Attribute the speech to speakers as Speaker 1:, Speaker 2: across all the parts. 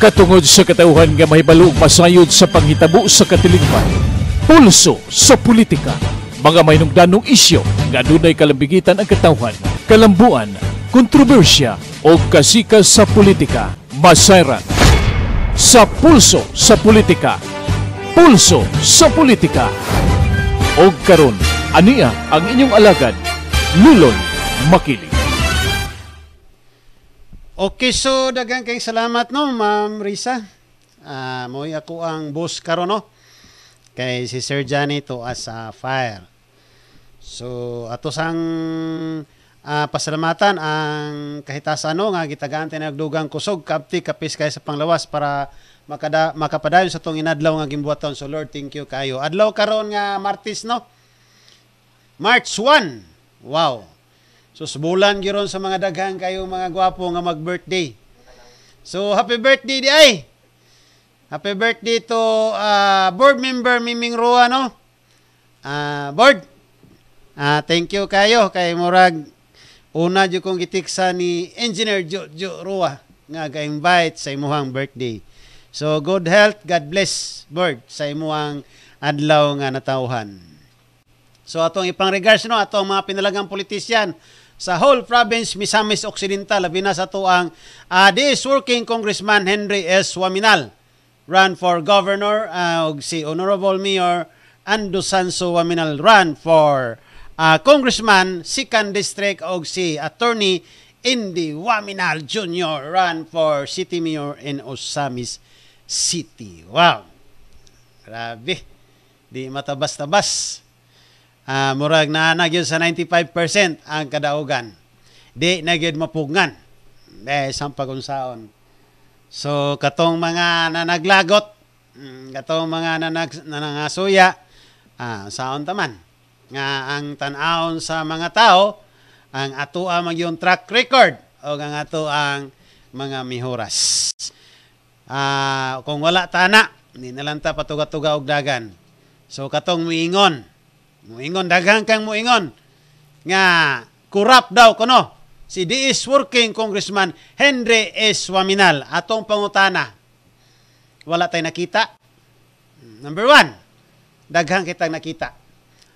Speaker 1: Katungod sa katauhan nga mahibalo masayod sa panghitabo sa katilingban, pulso sa politika, mga mahinungdanong isyo nga dunay kalambigitan ang katauhan, kalambuan, kontrobersya o kasika sa politika, masayran. Sa pulso sa politika, pulso sa politika. Og karon, ania ang inyong alagad, Lulon
Speaker 2: Makilig. Okay, so daghang kay salamat no, Ma'am Risa. Uh, mo'y ako ang boss karon no. Kay si Sir Johnny to as a fire. So ato sang uh, pasalamatan ang kahitasa no nga gitagaan tinag dugang kusog kapti kapis kay sa panglawas para makada, makapadayon sa tong inadlaw nga gimbuhaton. So Lord, thank you kayo. Adlaw karon nga Martis no. March 1. Wow. So Susbulan gyud sa mga daghan kayo mga gwapo nga mag-birthday. So happy birthday di ay. Happy birthday to uh, board member Miming Roa no. Uh, board. Uh, thank you kayo kay murag una jud kong gitiksa ni Engineer Jojo Roa nga ga-invite sa imong birthday. So good health, God bless board sa imong adlaw nga natauhan. So atong ipang regards no atong mga pinalagang politisyan sa whole province Misamis Occidental labi na sa tuang uh, ah, this working congressman Henry S. Waminal run for governor uh, og si honorable mayor Ando Sanso Waminal run for uh, congressman second district og si attorney Indy Waminal Jr. run for city mayor in Osamis City. Wow. Grabe. Di matabas-tabas uh, murag na na gyud sa 95% ang kadaugan. Di na gyud mapugngan. Eh sang pagunsaon. So katong mga nanaglagot, mm, katong mga nanag, nanangasuya, ah, saon taman nga ang tan-aon sa mga tao ang ato ang magyon track record o ang ato ang mga mihuras. Ah, kung wala tana, hindi na lang ta patuga-tuga og dagan. So katong miingon, Muingon daghang kang muingon nga kurap daw kono si DS working congressman Henry S. Waminal atong pangutana. Wala tay nakita. Number one, daghang kitang nakita.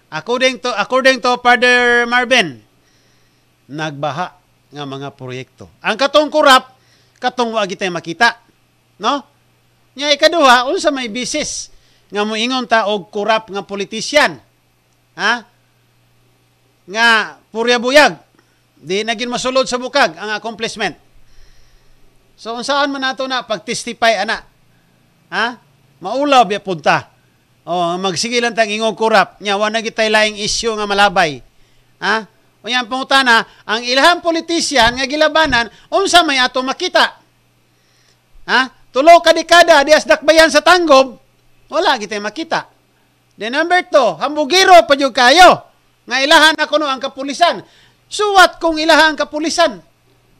Speaker 2: According to according to Father Marvin, nagbaha nga mga proyekto. Ang katong kurap, katong wa gitay makita. No? Nya ikaduha, unsa may bisis nga moingon ta og kurap nga politisyan ha? Nga purya buyag, di naging masulod sa bukag ang accomplishment. So unsaan man nato na pagtestify ana? Ha? Maulaw biya punta. O magsigilan tang ingong kurap nya wa na gitay laing issue nga malabay. Ha? O yan pangutana, ang ilhang politisyan nga gilabanan unsa may ato makita? Ha? Tulo ka dekada di asdak bayan sa tanggob, wala gitay makita. Then number two, hambugiro pa yung kayo. Nga ilahan ako no ang kapulisan. Suwat so kung ilahan ang kapulisan.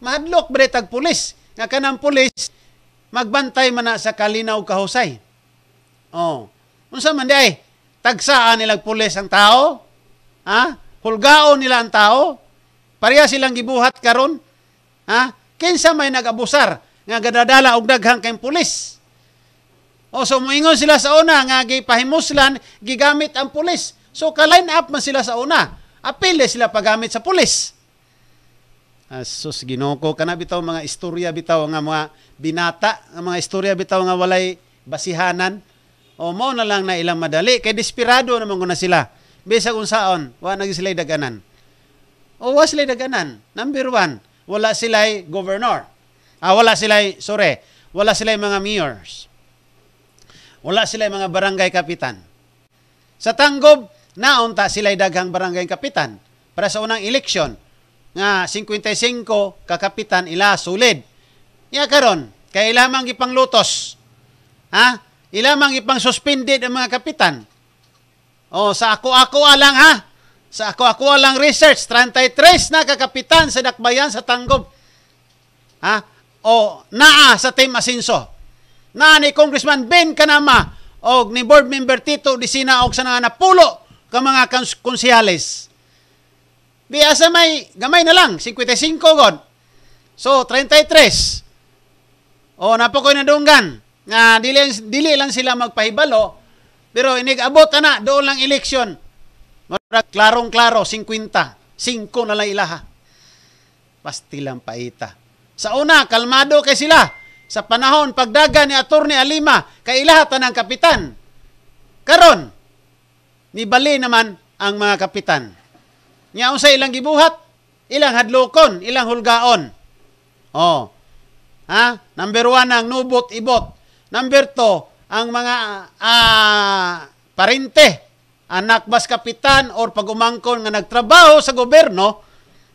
Speaker 2: Mahadlok bre tag pulis. Nga kanang pulis, magbantay man na sa kalinaw kahusay. Oh. Unsa man di ay, tagsaan nilang pulis ang tao? Ha? Hulgao nila ang tao? Pareha silang gibuhat karon? Ha? Kinsa may nagabusar nga gadadala og daghang kay pulis? O so moingon sila sa una nga gipahimuslan gigamit ang pulis. So ka-line up man sila sa una. Apil sila pagamit sa pulis. Asus ah, ginoko kana bitaw mga istorya bitaw nga mga binata, mga istorya bitaw nga walay basihanan. O mo na lang na ilang madali kay desperado na ko na sila. Bisag unsaon, wa na sila daganan. O wa sila daganan. Number one, wala sila governor. Ah, wala sila, sorry, wala sila mga mayors. Wala sila mga barangay kapitan. Sa Tanggob, naunta sila daghang barangay kapitan para sa unang eleksyon nga 55 kakapitan ila sulid. Iya karon, kay ilamang gipanglutos. Ha? Ilamang ipang suspended ang mga kapitan. O sa ako-ako lang ha. Sa ako-ako lang research 33 na kakapitan sa Dakbayan sa Tanggob. Ha? O naa sa Team Asinso na ni Congressman Ben Kanama o ni Board Member Tito Disina o sa nga pulo ka mga konsihales. Biasa may gamay na lang, 55 god. So 33. O napo ko nadunggan nga dili dili lang sila magpahibalo pero inigabot na doon lang eleksyon. Murag klarong-klaro 50, 5 na lang ilaha. lang paita. Sa una, kalmado kay sila sa panahon pagdaga ni Attorney Alima kay ilaha tanang kapitan. Karon nibali naman ang mga kapitan. Nya sa ilang gibuhat, ilang hadlokon, ilang hulgaon. Oh. Ha? Number one, ang nubot-ibot. Number two, ang mga uh, parente, anak bas kapitan or pagumangkon nga nagtrabaho sa gobyerno,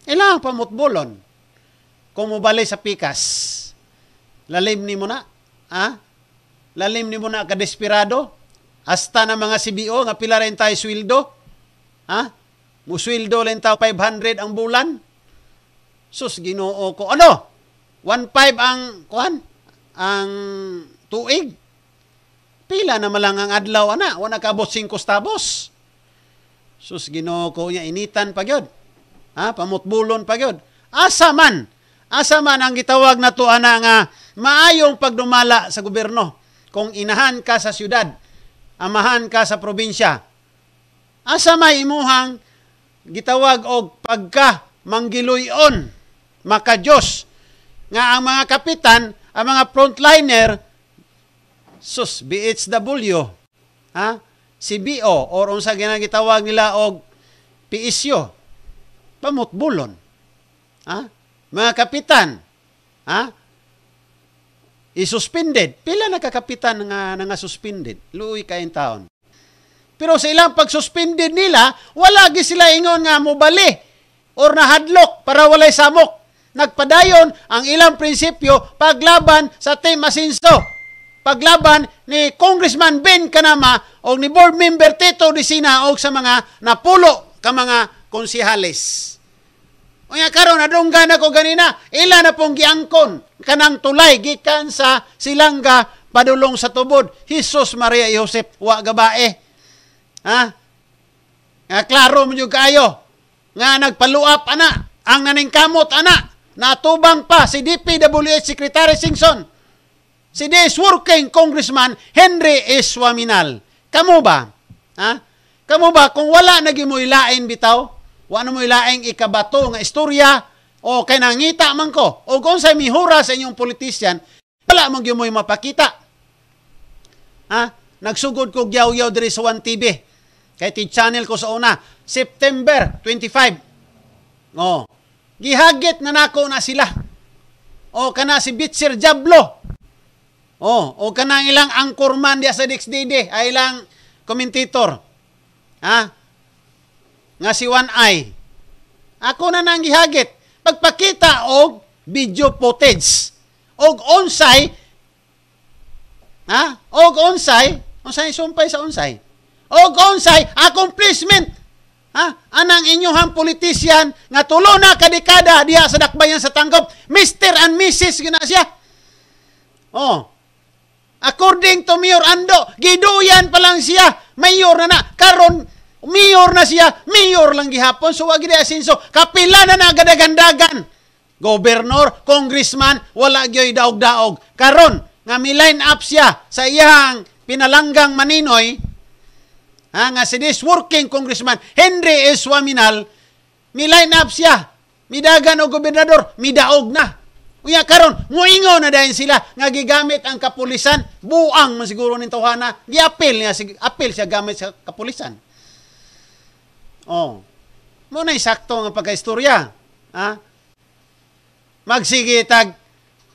Speaker 2: ilang pamutbulon kung mubali sa pikas. Lalim ni mo na. Ha? Lalim ni mo na ka desperado. Hasta na mga CBO, nga pila rin tayo swildo. Ha? Muswildo rin tayo 500 ang bulan. Sus, ginoo ko. Ano? 1.5 ang, kuhan? Ang tuig. Pila na malang ang adlaw, ana. Wala kabot 5 stabos. Sus, ginoo ko niya. Initan pa yun. Ha? Pamutbulon pa yun. Asa man. Asa man ang gitawag na tuana nga maayong pagdumala sa gobyerno. Kung inahan ka sa siyudad, amahan ka sa probinsya, asa may imuhang gitawag og pagka manggiloyon maka Dios nga ang mga kapitan ang mga frontliner sus BHW ha si BO or unsa ginagitawag nila og PSO pamutbulon ha mga kapitan ha i-suspended. Pila nagkakapitan nga nga suspended. Luwi kayong taon. Pero sa ilang pag-suspended nila, wala gi sila ingon nga mobali or na nahadlok para walay samok. Nagpadayon ang ilang prinsipyo paglaban sa Team Asinso. Paglaban ni Congressman Ben Kanama o ni Board Member Tito Dicina o sa mga napulo ka mga konsihales. Unya karon adungga na ko ganina, ila na pong giangkon kanang tulay gikan sa silangga padulong sa tubod. Hesus Maria Joseph wa gabae. Ha? Nga klaro mo yung kayo. Nga nagpaluap ana, ang naningkamot ana, natubang pa si DPWH Secretary Singson. Si this working congressman Henry e. S. Waminal. Kamu ba? Ha? Kamu ba kung wala naging mo ilain bitaw? Wano mo ilaing ikabato nga istorya o kay nangita man ko o kung sa mihura sa inyong politician, wala mong yung mo'y mapakita. Ha? Nagsugod ko gyaw-yaw diri sa 1TV. Kay ti channel ko sa una, September 25. no Gihagit na nako na sila. O kana si Bitser Jablo. o o kana ilang angkorman diya sa DXDD, ay ilang komentator Ha? nga si One Eye. Ako na nang gihagit. Pagpakita og video footage og onsay ha? Og onsay, onsay sumpay sa onsay. Og onsay accomplishment Ha? Anang inyuhang politisyan nga tulo na kadekada diha sa dakbayan sa tanggap, Mr. and Mrs. Ginasya. Oh. According to Mayor Ando, giduyan pa lang siya. Mayor na na. Karon, Mayor na siya, mayor lang gihapon. So wag gid asinso, kapila na nagadagandagan. Gobernador, congressman, wala gyoy daog-daog. Karon nga mi-line up siya sa iyang pinalanggang Maninoy, ha, nga si this working congressman Henry S. Waminal, mi-line up siya. Midagan o gobernador, midaog na. Uya karon, muingaw na dahil sila nga gigamit ang kapulisan, buang man siguro ning tawhana, giapil niya sig apil siya gamit sa kapulisan. Oh. Mo na sakto nga pagkaistorya. Ha? Magsige tag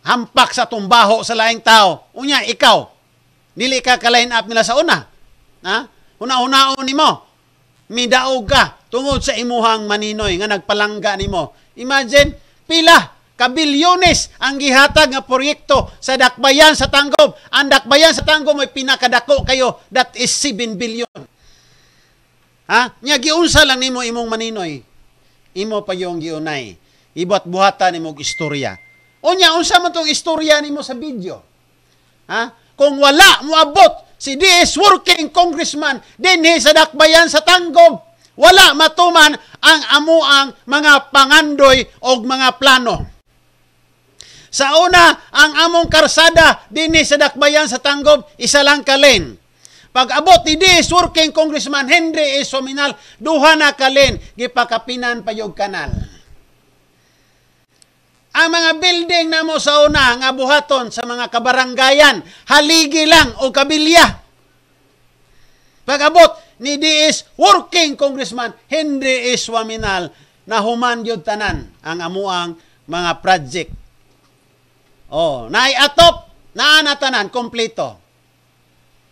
Speaker 2: hampak sa tumbaho sa laing tao. Unya ikaw. Dili ka kalain up nila sa una. Ha? Una-unaon nimo. Midaog ka tungod sa imuhang maninoy nga nagpalangga nimo. Imagine pila kabilyones ang gihatag nga proyekto sa dakbayan sa Tanggom. Ang dakbayan sa Tanggom may pinakadako kayo. That is 7 billion. Ha? Nya giunsa lang nimo imong maninoy. Imo pa yung giunay. Ibat buhata nimo og istorya. Unya unsa man tong istorya nimo sa video? Ha? Kung wala moabot si DS working congressman dinhi sa dakbayan sa Tanggog, wala matuman ang amuang mga pangandoy og mga plano. Sa una, ang among karsada dinhi sa dakbayan sa Tanggog isa lang ka lane. Pag-abot ni this working Congressman Henry S. E. Sominal, duha na kalin, gipakapinan payog kanal. Ang mga building na mo sa una nga buhaton sa mga kabaranggayan, haligi lang o kabilya. Pag-abot ni this working Congressman Henry e. S. Waminal na human yun tanan ang amuang mga project. Oh, atop na anatanan kompleto.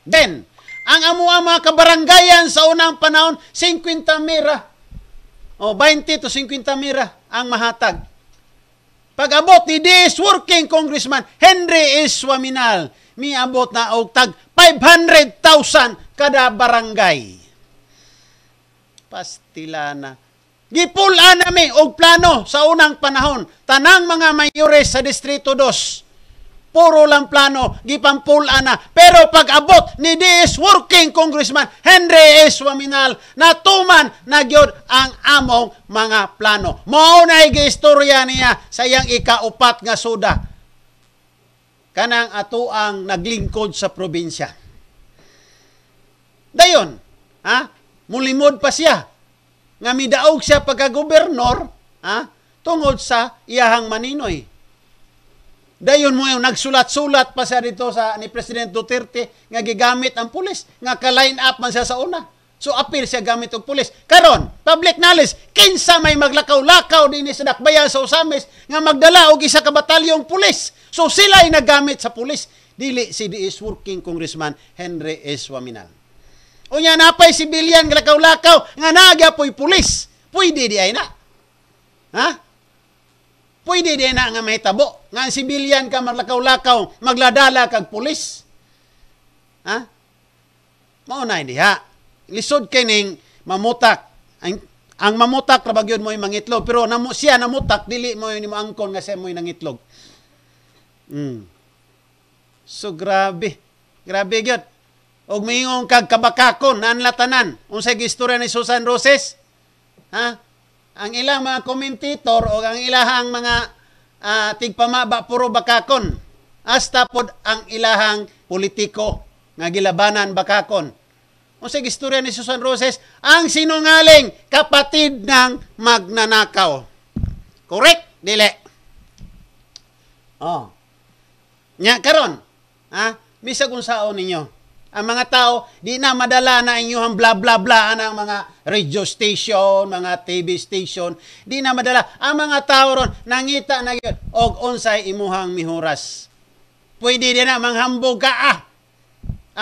Speaker 2: Then, ang amo amua mga kabarangayan sa unang panahon, 50 mira. O, 20 to 50 mira ang mahatag. Pag-abot ni this working congressman, Henry S. Swaminal, miabot na og tag 500,000 kada barangay. pastilana gipul Gipula nami og plano sa unang panahon. Tanang mga mayores sa Distrito 2 puro lang plano, gipampula na. Pero pag abot ni DS working congressman Henry S. Waminal, natuman na gyud ang among mga plano. Mao na igistorya niya sa iyang ikaupat nga suda. Kanang ato ang naglingkod sa probinsya. Dayon, ha? Mulimod pa siya nga midaog siya pagka gobernador, ha? Tungod sa iyahang maninoy Dayon mo yung nagsulat-sulat pa sa dito sa ni President Duterte nga gigamit ang pulis nga ka-line up man siya sa una. So appeal siya gamit og pulis. Karon, public knowledge kinsa may maglakaw-lakaw dinhi sa Dakbayan sa Osamis nga magdala og isa ka batalyong pulis. So sila ay nagamit sa pulis dili si is working congressman Henry S. Waminal. Unya napay sibilyan lakaw-lakaw nga naa gyud pulis. Pwede di ay na. Ha? Pwede din na nga may tabo. Nga sibilyan ka maglakaw-lakaw, magladala kag pulis. Ha? Maunay ha. Lisod kay ning mamutak. Ang, ang mamutak ra bagyon mo mangitlog pero namu, siya namutak dili mo ni mo angkon nga siya mo nangitlog. Mm. So grabe. Grabe gyud. Og miingong kag kabakakon na anlatanan. Unsay gistorya ni Susan Roses? Ha? ang ilang mga komentator o ang ilahang mga uh, tigpamaba puro bakakon hasta pod ang ilahang politiko nga gilabanan bakakon. O sa istorya ni Susan Roses, ang sinungaling kapatid ng magnanakaw. Correct? Dili. Oh. Nya karon, ha? Misa kung sao ninyo. Ang mga tao, di na madala na inyong bla-bla-blaan ang mga radio station, mga TV station. Di na madala. Ang mga tao ron, nangita na yun, og unsay imuhang mihuras. Pwede din na manghambog ka ah.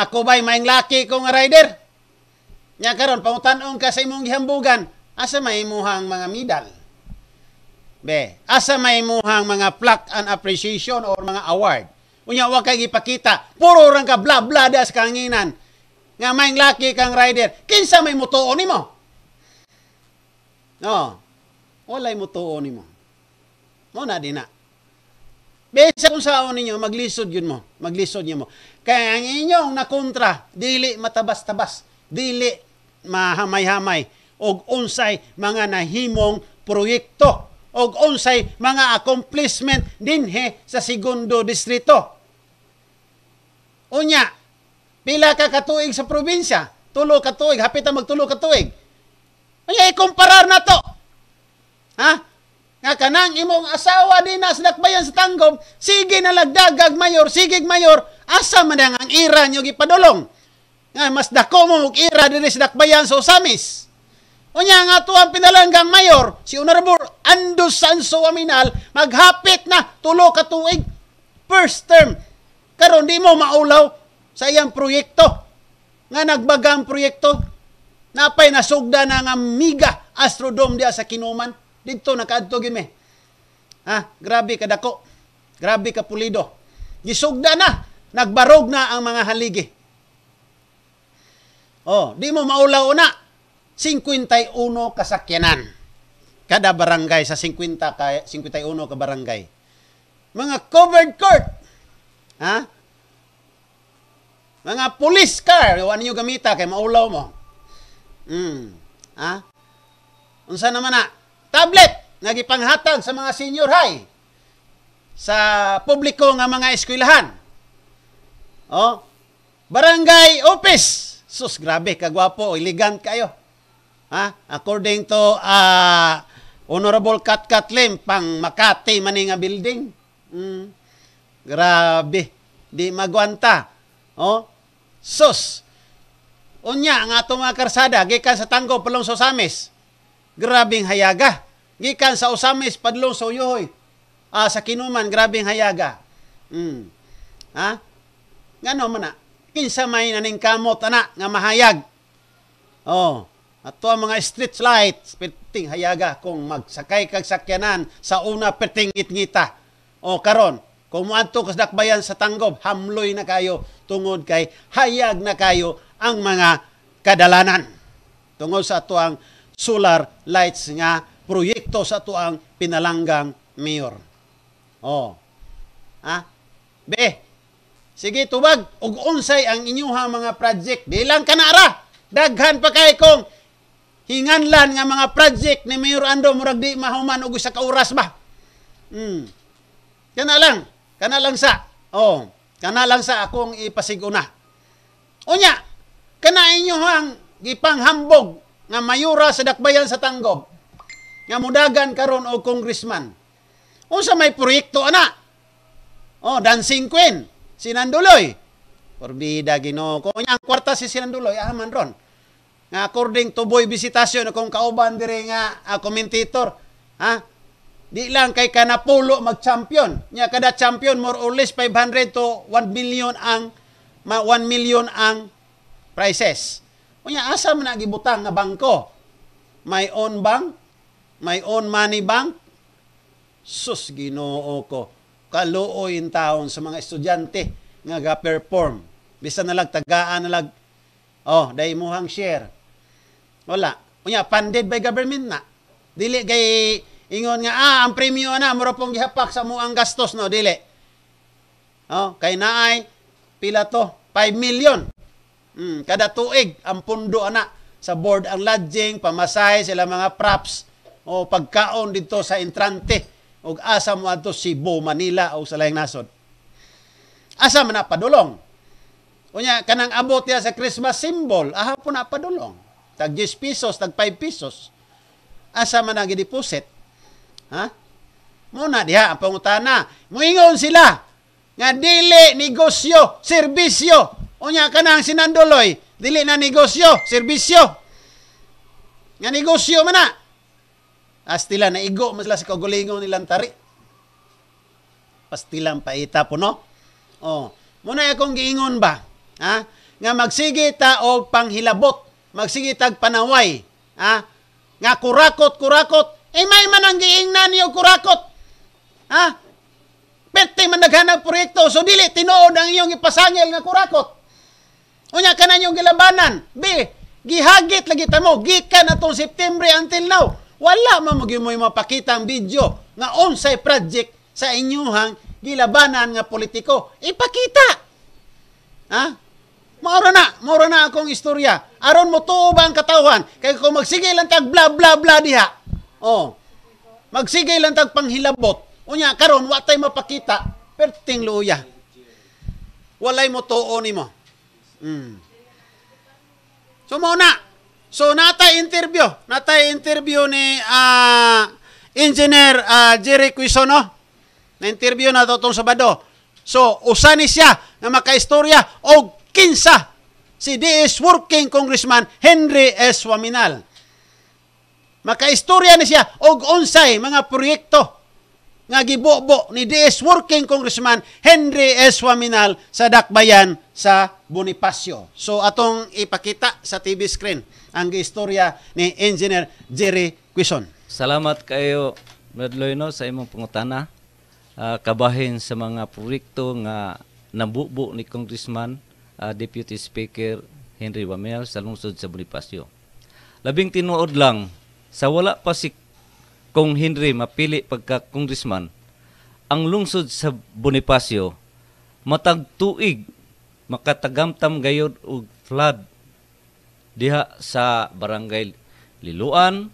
Speaker 2: Ako ba'y may laki kong rider? Nya karon pangutan-on ka sa imong gihambugan, asa may imuhang mga medal? Be, asa may imuhang mga plaque and appreciation or mga award? Unya wa kay gipakita. Puro rang ka bla bla das kanginan. Nga maing laki kang rider. Kinsa may mutuon nimo? No. Walay mutuon nimo. Mo na din na. Bisa kung saon ninyo, maglisod yun mo. Maglisod niyo mo. Kaya ang inyong nakontra, dili matabas-tabas. Dili mahamay-hamay. Og unsay mga nahimong proyekto. Og unsay mga accomplishment dinhe sa segundo distrito. Unya, pila ka katuig sa probinsya? Tulo ka tuig, hapit ang magtulo ka tuig. Unya, ikumparar na to. Ha? Nga kanang imong asawa din na sinakbayan sa tanggom, sige na lagdagag mayor, sige mayor, asa man ang ira nyo gipadulong. Nga, mas dako mo mong ira din sa nakbayan sa usamis. Unya nga to ang pinalanggang mayor, si Honorable Andus Sanso Aminal, maghapit na tulo ka tuig first term Karon di mo maulaw sa iyang proyekto. Nga nagbagang proyekto. Napay nasugda na nga miga Astrodome diya sa Kinuman. Dito nakaadto gimi. Ha, grabe kadako Grabe ka pulido. Gisugda na, nagbarog na ang mga haligi. Oh, di mo maulaw na. 51 kasakyanan. Kada barangay sa 50 ka 51 ka barangay. Mga covered court Ha? Mga police car, iwan niyo gamita kay maulaw mo. Mm. Ha? Unsa naman na? Tablet nagipanghatag sa mga senior high sa publiko nga mga eskwelahan. Oh, barangay office. Sus, grabe, kagwapo, elegant kayo. Ha? According to uh, Honorable Kat Katlim, pang Makati, Maninga Building. Mm. Grabe. Di magwanta. Oh? Sus! Unya ang ato mga karsada, gikan sa tanggo padlong sa Osamis. Grabing hayaga. Gikan sa Osamis padlong sa Uyuhoy. Ah, sa Kinuman, grabing hayaga. Mm. Ha? Ngano man na? Kinsa may naning kamot ana nga mahayag. Oh, ato ang mga street lights perting hayaga kung magsakay kag sakyanan sa una perting itngita. Oh, karon ato kasdakbayan sa tanggob, hamloy na kayo tungod kay hayag na kayo ang mga kadalanan. Tungod sa atuang solar lights nga proyekto sa atuang pinalanggang mayor. Oh. Ha? Be, sige tubag, ug unsay ang inyuha mga project. Bilang ka na ara, daghan pa kay kong hinganlan nga mga project ni Mayor Ando murag di mahuman og sa kauras ba. Mm. Yan na lang. Kana lang sa. Oh, kana lang sa akong ipasiguna. Unya, kana inyo hang gipanghambog nga mayura sa dakbayan sa Tanggob nga mudagan karon o congressman. Unsa may proyekto ana? Oh, dancing queen Sinanduloy. Porbida Ginoo ko nya ang kwarta si Sinanduloy aman ron. Nga according to Boy Visitation akong kauban dire nga uh, ah, commentator, ha? Di lang kay kanapulo mag-champion. Nya kada champion more or less 500 to 1 million ang 1 million ang prices. Unya asa man gibutang nga bangko? My own bank, my own money bank. Sus Ginoo ko. Kaluoy in taon sa mga estudyante nga ga-perform. Bisa na tagaan na oh, dai mo hang share. Wala. Unya funded by government na. Dili gay Ingon nga, ah, ang premyo na, mura pong gihapak sa muang gastos, no, dili. Oh, kay naay, pila to, 5 million. Mm, kada tuig, ang pundo ana sa board ang lodging, pamasay sila mga props o pagkaon dito sa entrante og asa mo ato Cebu, Manila o sa laing nasod. Asa man padulong. Unya kanang abot ya sa Christmas symbol, aha po na padulong. Tag 10 pesos, tag 5 pesos. Asa man na gideposit. Ha? Muna diha ang pangutana. Muingon sila nga dili negosyo, serbisyo. Unya ka na ang sinanduloy, dili na negosyo, serbisyo. Nga negosyo man na. Astila na igo masla sa kagulingon nilang tari. Pastilang paita po no. Oh, muna akong giingon ba? Ha? Nga magsige ta og panghilabot, magsige tag panaway, ha? Nga kurakot-kurakot eh may mananggiing na niyo kurakot. Ha? Perte man naghanap proyekto, so dili, tinuod ang iyong ipasangil nga kurakot. Unya ka na niyong gilabanan. B, gihagit lagi ta mo, gikan na itong September until now. Wala man mo gimoy mapakita ang video nga unsay project sa inyuhang gilabanan nga politiko. Ipakita! Ha? Mauro na, mauro na akong istorya. Aron mo tuo ba ang katawan? Kaya kung magsigil ang tag bla bla bla diha, Oh. Magsigay lang tag panghilabot. Unya karon wa tay mapakita perting luya. Walay mo tuo nimo. Mm. So mo na. So natay interview, natay interview ni uh, Engineer uh, Jerry Quisono. Na-interview na to Sabado. So, usa ni siya na makaistorya og kinsa si DS Working Congressman Henry S. Waminal. Makaistorya ni siya og unsay mga proyekto nga gibobo ni DS Working Congressman Henry S. Waminal sa Dakbayan sa Bonifacio. So atong ipakita sa TV screen ang istorya ni Engineer Jerry Quison.
Speaker 3: Salamat kayo Madloy no sa imong pangutana uh, kabahin sa mga proyekto nga nabubo ni Congressman uh, Deputy Speaker Henry Waminal sa lungsod sa Bonifacio. Labing tinuod lang sa wala pa si Kong Henry mapili pagka congressman, ang lungsod sa Bonifacio matag tuig makatagamtam gayod og flood diha sa barangay Liluan,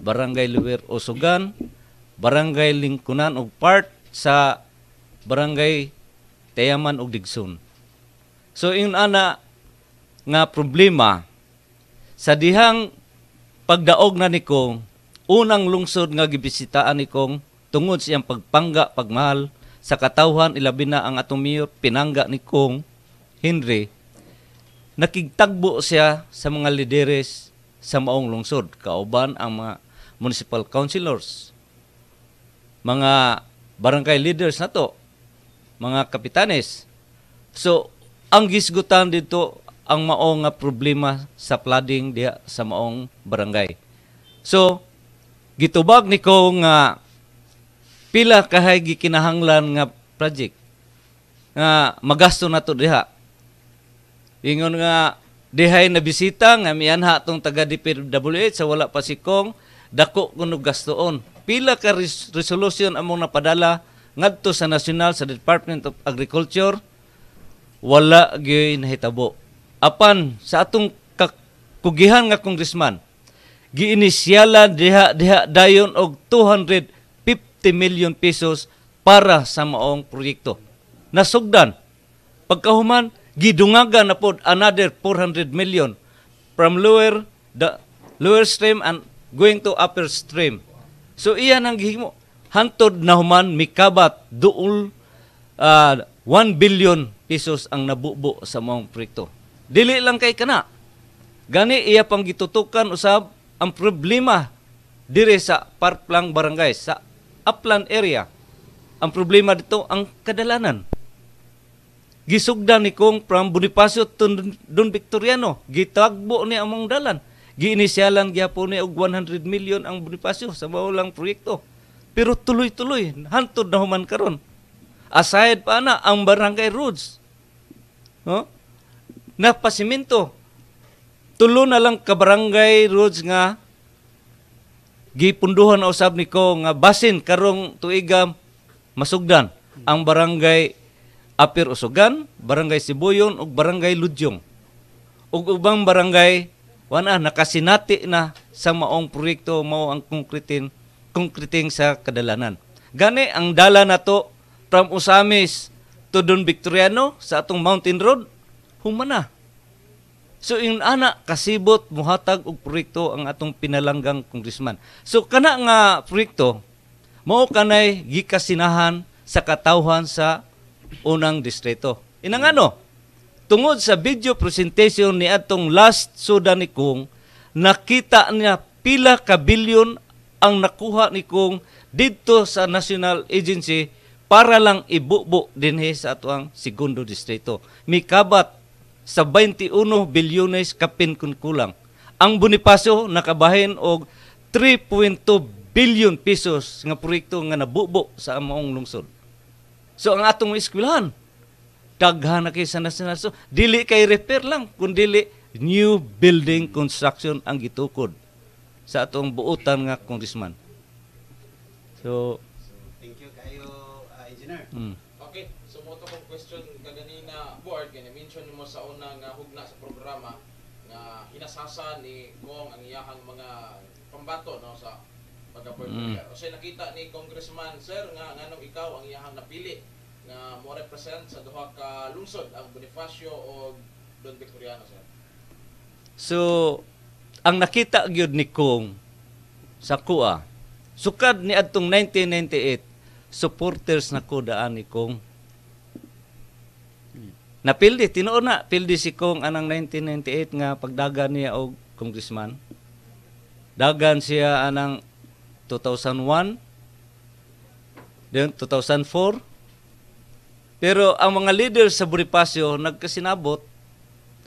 Speaker 3: barangay Luwer Osugan, barangay Lingkunan og part sa barangay Tayaman og Digsun. So ingon ana nga problema sa dihang Pagdaog na ni Kong, unang lungsod nga gibisitaan ni Kong tungod siyang pagpangga, pagmahal sa katawhan ilabi na ang atong mayor pinangga ni Kong Henry. Nakigtagbo siya sa mga lideres sa maong lungsod, kauban ang mga municipal councilors, mga barangay leaders na to, mga kapitanes. So, ang gisgutan dito ang maong problema sa flooding diha sa maong barangay. So gitubag ni ko nga pila kahay gikinahanglan nga project nga magasto na to diha. Ingon nga dihay na bisita nga mianha tong taga DPWH sa wala pa si Kong dako kuno gastoon. Pila ka res- resolution among napadala ngadto sa National sa Department of Agriculture wala gyud nahitabo apan sa atong kugihan nga kongresman giinisyala diha diha dayon og 250 million pesos para sa maong proyekto. Nasugdan pagkahuman gidungaga na pod another 400 million from lower the lower stream and going to upper stream. So iya nang gihimo hantod na human mikabat duol uh, ah, 1 billion pesos ang nabubo sa maong proyekto. Dili lang kay kana. Gani iya pang gitutukan usab ang problema dire sa parplang Barangay sa upland area. Ang problema dito ang kadalanan. Gisugdan ni Kong from Bonifacio to Don Victoriano. Gitagbo ni among dalan. Giinisyalan gyapon ni og 100 million ang Bonifacio sa lang proyekto. Pero tuloy-tuloy hantod na human karon. Aside pa na ang barangay roads. No? Huh? na pasimento. Tulo na lang barangay roads nga gipunduhan na usab ni ko nga basin karong tuigam masugdan ang barangay Apir Usugan, barangay Sibuyon ug barangay Ludyong. Ug ubang barangay wala nakasinati na sa maong proyekto mao ang konkretin konkreting sa kadalanan. Gani ang dala nato from Usamis to Don Victoriano sa atong Mountain Road humana. So in ana kasibot muhatag og proyekto ang atong pinalanggang kongresman. So kana nga proyekto mao kanay gikasinahan sa katawhan sa unang distrito. Inang ano? Tungod sa video presentation ni atong last Sudanikong, nakita niya pila ka bilyon ang nakuha ni Kong didto sa National Agency para lang ibubo dinhi sa atuang segundo distrito. Mikabat sa 21 bilyones kapin kun kulang. Ang Bonifacio nakabahin og 3.2 billion pesos nga proyekto nga nabubo sa among lungsod. So ang atong eskwelahan daghan na kay sa national so dili kay repair lang kun dili new building construction ang gitukod sa atong buutan nga congressman. So,
Speaker 2: so thank you kayo uh, engineer. Mm.
Speaker 1: sasa ni Kong ang iyahang mga pambato no sa pagkapoypoyer. Mm. O nakita ni Congressman Sir nga nganong ikaw ang iyahang napili nga mo represent sa duha ka lungsod ang Bonifacio o Don Victoriano sir.
Speaker 3: So ang nakita gyud ni Kong sa kuha sukad ni adtong 1998 supporters na ko daan ni Kong Napildi, tinuon na, pildi si Kong anang 1998 nga pagdagan niya og congressman. Dagan siya anang 2001, then 2004. Pero ang mga leader sa Bonifacio nagkasinabot,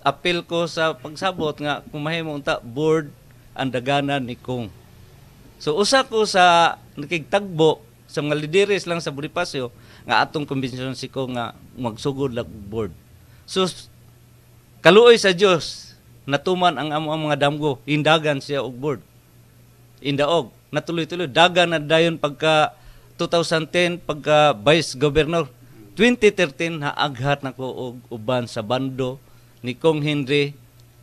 Speaker 3: apil ko sa pagsabot nga kumahimo unta board ang dagana ni Kong. So usa ko sa nakigtagbo sa mga lideres lang sa Bonifacio nga atong kumbinsiyon si Kong nga magsugod lag board. So, kaluoy sa Dios natuman ang among mga damgo, hindagan siya og board. Indaog, natuloy-tuloy dagan na dayon pagka 2010 pagka vice governor 2013 haaghat nako og uban sa bando ni Kong Henry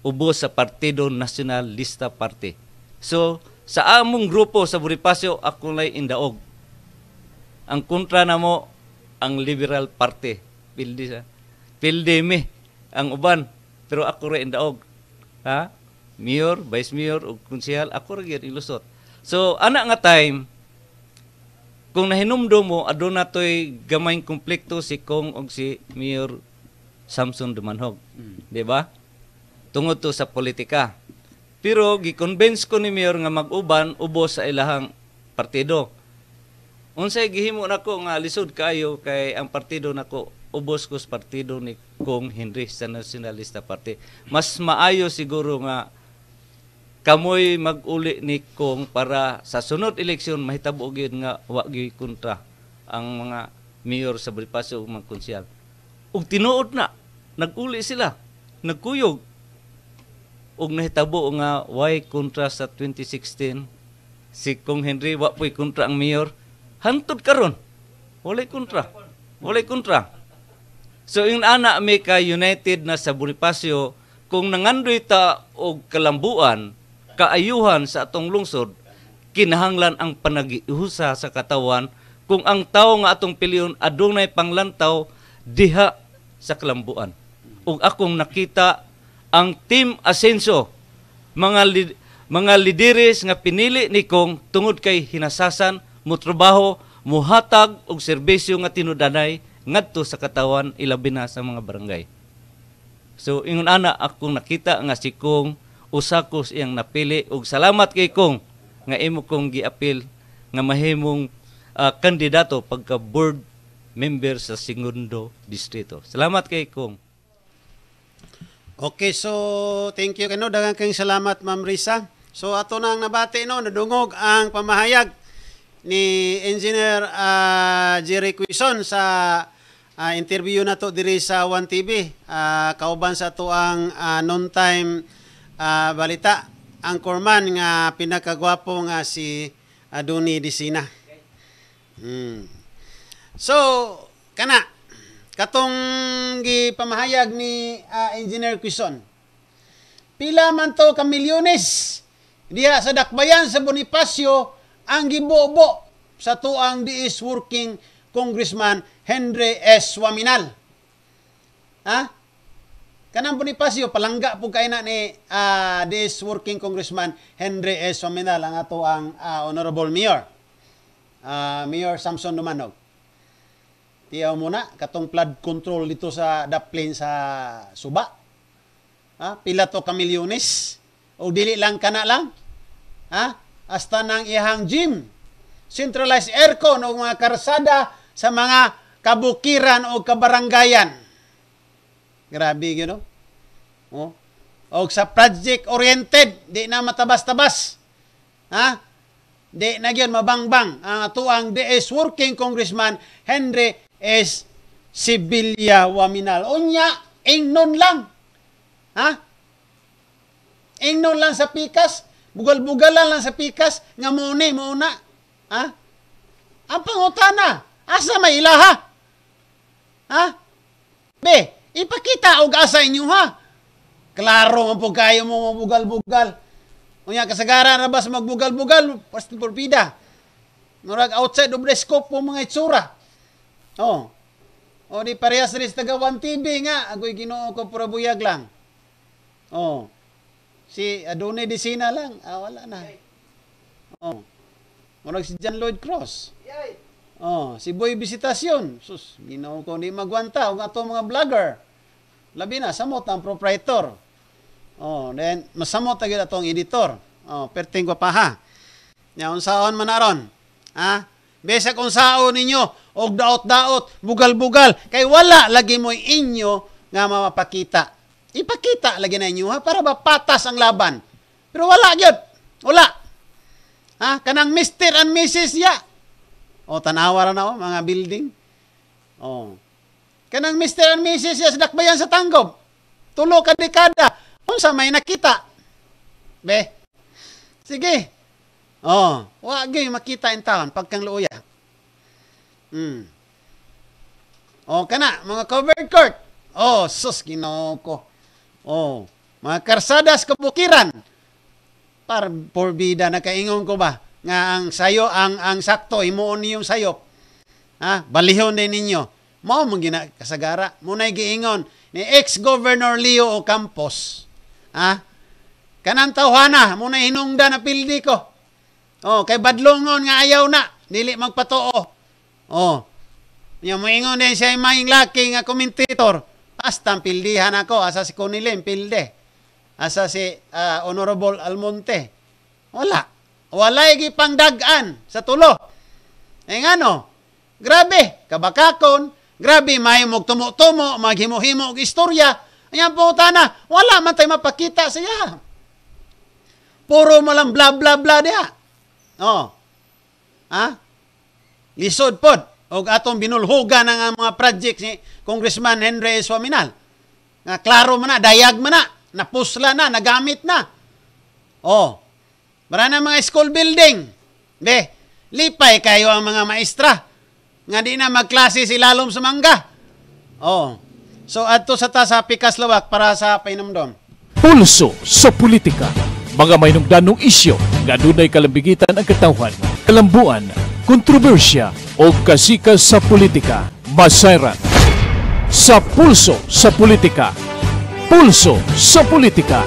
Speaker 3: ubos sa Partido Nasionalista Party. So sa among grupo sa Bonifacio ako lay indaog. Ang kontra namo ang Liberal Party. Pildi sa Pildimi ang uban, pero ako rin daog. Ha? Mayor, Vice Mayor, ug konsehal, ako rin ilusot. So, ana nga time, kung nahinumdo mo, aduna to'y gamayng komplikto si Kong og si Mayor Samson Dumanhog. Mm. Di ba? Tungod to sa politika. Pero gi-convince ko ni Mayor nga mag-uban ubos sa ilahang partido. Unsay gihimo nako nga lisod kayo kay ang partido nako ubos ko sa partido ni Kong Henry sa Nationalista Party. Mas maayo siguro nga kamoy maguli ni Kong para sa sunod eleksyon mahitabo gyud nga wa gyud kontra ang mga mayor sa Bonifacio ug mga konsyal. Ug tinuod na naguli sila, nagkuyog ug nahitabo nga way kontra sa 2016 si Kong Henry wa po'y kontra ang mayor. Hantod karon. Walay kontra. Walay kontra. So in ana mi ka united na sa Bonifacio kung nangandoy ta og kalambuan kaayuhan sa atong lungsod kinahanglan ang panagihusa sa katawan kung ang tao nga atong piliyon adunay panglantaw diha sa kalambuan. Ug akong nakita ang Team Asenso mga lid- mga lideres nga pinili ni Kong tungod kay hinasasan mo trabaho muhatag og serbisyo nga tinudanay ngadto sa katawan ilabi na sa mga barangay. So ingon ana akong nakita nga si Kong usa ko siyang napili ug salamat kay Kong nga imo kong giapil nga mahimong uh, kandidato pagka board member sa segundo distrito.
Speaker 2: Salamat kay Kong. Okay, so thank you kano daghang kang salamat Ma'am Risa. So ato na ang nabati no nadungog ang pamahayag ni Engineer uh, Jerry Quison sa uh, interview na to diri sa 1 TV. Uh, ah, kauban sa to ang uh, non-time uh, balita ang korman nga pinakagwapo nga si Adoni Disina. Mm. So, kana katong gipamahayag ni uh, Engineer Quison Pila man to ka milyones diha sa dakbayan sa Bonifacio ang gibobo sa tuang diis working Congressman Henry S. Waminal. Ha? Kanang Bonifacio, palangga po kay na ni uh, this working congressman Henry S. Waminal ang ato ang uh, honorable mayor. Uh, mayor Samson Dumanog. Tiyaw muna, katong flood control dito sa Daplin sa Suba. Ha? Pila to kamilyones. O dili lang kana lang. Ha? Hasta ng ihang gym. Centralized aircon o mga karsada sa mga kabukiran o kabaranggayan. Grabe, you know? O, oh. o sa project-oriented, di na matabas-tabas. Ha? Di na yun, mabangbang. Ang atuang DS working congressman Henry S. Sibilia Waminal. Unya, ingnon lang. Ha? Ingnon lang sa pikas. Bugal-bugalan lang sa pikas. Nga muna, muna. Ha? Ang pangutana. Asa may ilaha? Ha? Be, ipakita og asa inyo ha. Klaro man po kayo mo mabugal-bugal. Unya kasagaran na bas magbugal-bugal, pastil porpida. Murag outside of the scope po mga itsura. Oh. O di parehas rin sa tagawan TV nga, agoy ginoo ko pura buyag lang. Oh. Si Adonai Desina lang, ah, wala na. Oh. Murag si John Lloyd Cross. Yay! Oh, si Boy Visitasyon. Sus, ginaw ko ni magwanta og ato mga vlogger. Labi na samot ang proprietor. Oh, then masamot ta atong editor. Oh, perting pa ha. Nya unsaon man aron? Ha? Besa kung sao ninyo og daot-daot, bugal-bugal kay wala lagi mo inyo nga mapakita. Ipakita lagi na inyo ha para ba patas ang laban. Pero wala gyud. Wala. Ha? Kanang Mr. and Mrs. ya. Yeah o tanawa na o, mga building. O. Kanang Mr. and Mrs. Yes, dakbayan sa tanggog. Tulo ka dekada. Unsa may nakita. Be. Sige. O. Wa gyud makita in town pagkang luya. Mm. O kana mga covered court. Oh, sus Ginoo ko. Oh, mga karsadas kabukiran. Par porbida na kaingon ko ba? nga ang sayo ang ang sakto imuon niyo sayop ha balihon din ninyo mao mong gina kasagara mo nay giingon ni ex-governor Leo Ocampos ha kanang tawhana mo na hinungdan na pildi ko oh kay badlongon nga ayaw na dili magpatuo oh nya ingon din siya maing laki nga komentator Basta pildihan ako asa si Conilin pilde asa si uh, Honorable Almonte wala Walay gipangdagan sa tulo. Eh ngano? Grabe, kabakakon, grabe may mog tumo-tumo, maghimo-himo og istorya. Ayan po tana, wala man tay mapakita siya. Puro malang lang bla bla bla niya. Oh. Ha? Lisod pod og atong binulhugan ang mga project ni Congressman Henry Swaminal. Nga klaro man na, dayag man na, napusla na, nagamit na. Oh, para na mga school building. Be, lipay kayo ang mga maestra. Nga di na magklase si lalom sa Oh. So adto sa ta sa Pikaslawak para sa painumdom.
Speaker 1: Pulso sa politika. Mga may nungdanong isyo nga dunay kalambigitan ang katawhan, kalambuan, kontrobersya o kasika sa politika. Masairan. Sa Pulso sa Politika. Pulso sa Politika.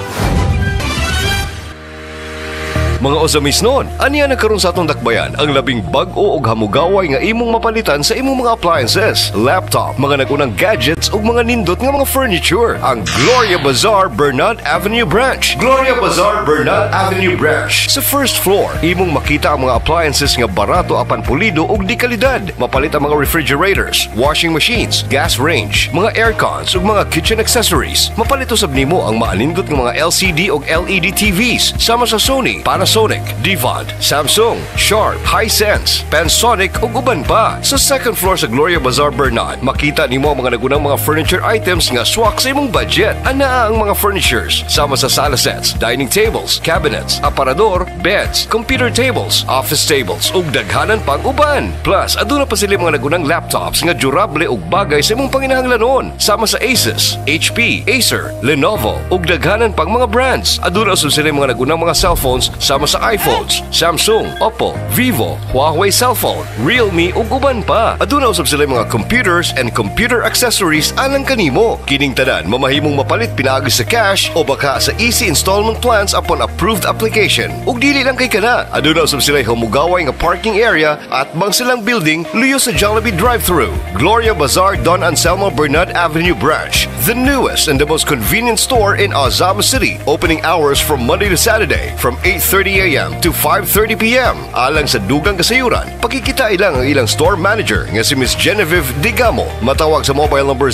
Speaker 1: Mga
Speaker 4: ozamis noon, aniya nagkaroon sa atong dakbayan ang labing bag-o og hamugaway nga imong mapalitan sa imong mga appliances, laptop, mga nagunang gadgets ug mga nindot nga mga furniture. Ang Gloria Bazaar Bernard Avenue Branch. Gloria Bazaar Bernard Avenue Branch. Sa first floor, imong makita ang mga appliances nga barato apan pulido ug di kalidad. Mapalit ang mga refrigerators, washing machines, gas range, mga aircons ug mga kitchen accessories. Mapalito sab nimo ang maanindot nga mga LCD ug LED TVs sama sa Sony para Panasonic, Divod, Samsung, Sharp, Hisense, Panasonic ug uban pa. Sa second floor sa Gloria Bazaar Bernard, makita nimo ang mga nagunang mga furniture items nga swak sa imong budget. Ana ang mga furnitures sama sa sala sets, dining tables, cabinets, aparador, beds, computer tables, office tables ug daghanan pang uban. Plus, aduna pa sila mga nagunang laptops nga durable ug bagay sa imong panginahanglanon sama sa Asus, HP, Acer, Lenovo ug daghanan pang mga brands. Aduna usab sila mga nagunang mga cellphones sa kasama sa iPhones, Samsung, Oppo, Vivo, Huawei cellphone, Realme ug uban pa. Aduna usab sila mga computers and computer accessories alang kanimo. Kining tanan mamahimong mapalit pinaagi sa cash o baka sa easy installment plans upon approved application. Ug dili lang kay kana, aduna usab sila humugaway nga parking area at bang silang building luyo sa Jollibee drive-thru. Gloria Bazaar Don Anselmo Bernard Avenue branch, the newest and the most convenient store in Azam City. Opening hours from Monday to Saturday from 8:30 6.30 a.m. to 5.30 p.m. alang sa dugang kasayuran. Pakikita ilang ang ilang store manager nga si Ms. Genevieve Digamo. Matawag sa mobile number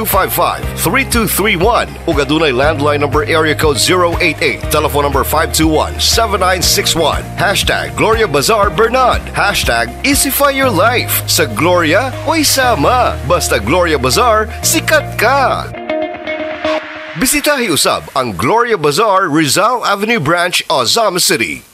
Speaker 4: 0930-255-3231 o gadunay landline number area code 088 telephone number 521-7961 hashtag Gloria Bazaar Bernard hashtag Isify Your Life sa Gloria o isama basta Gloria Bazaar sikat ka! Bisitahi usab ang Gloria Bazaar, Rizal Avenue Branch, Azam City.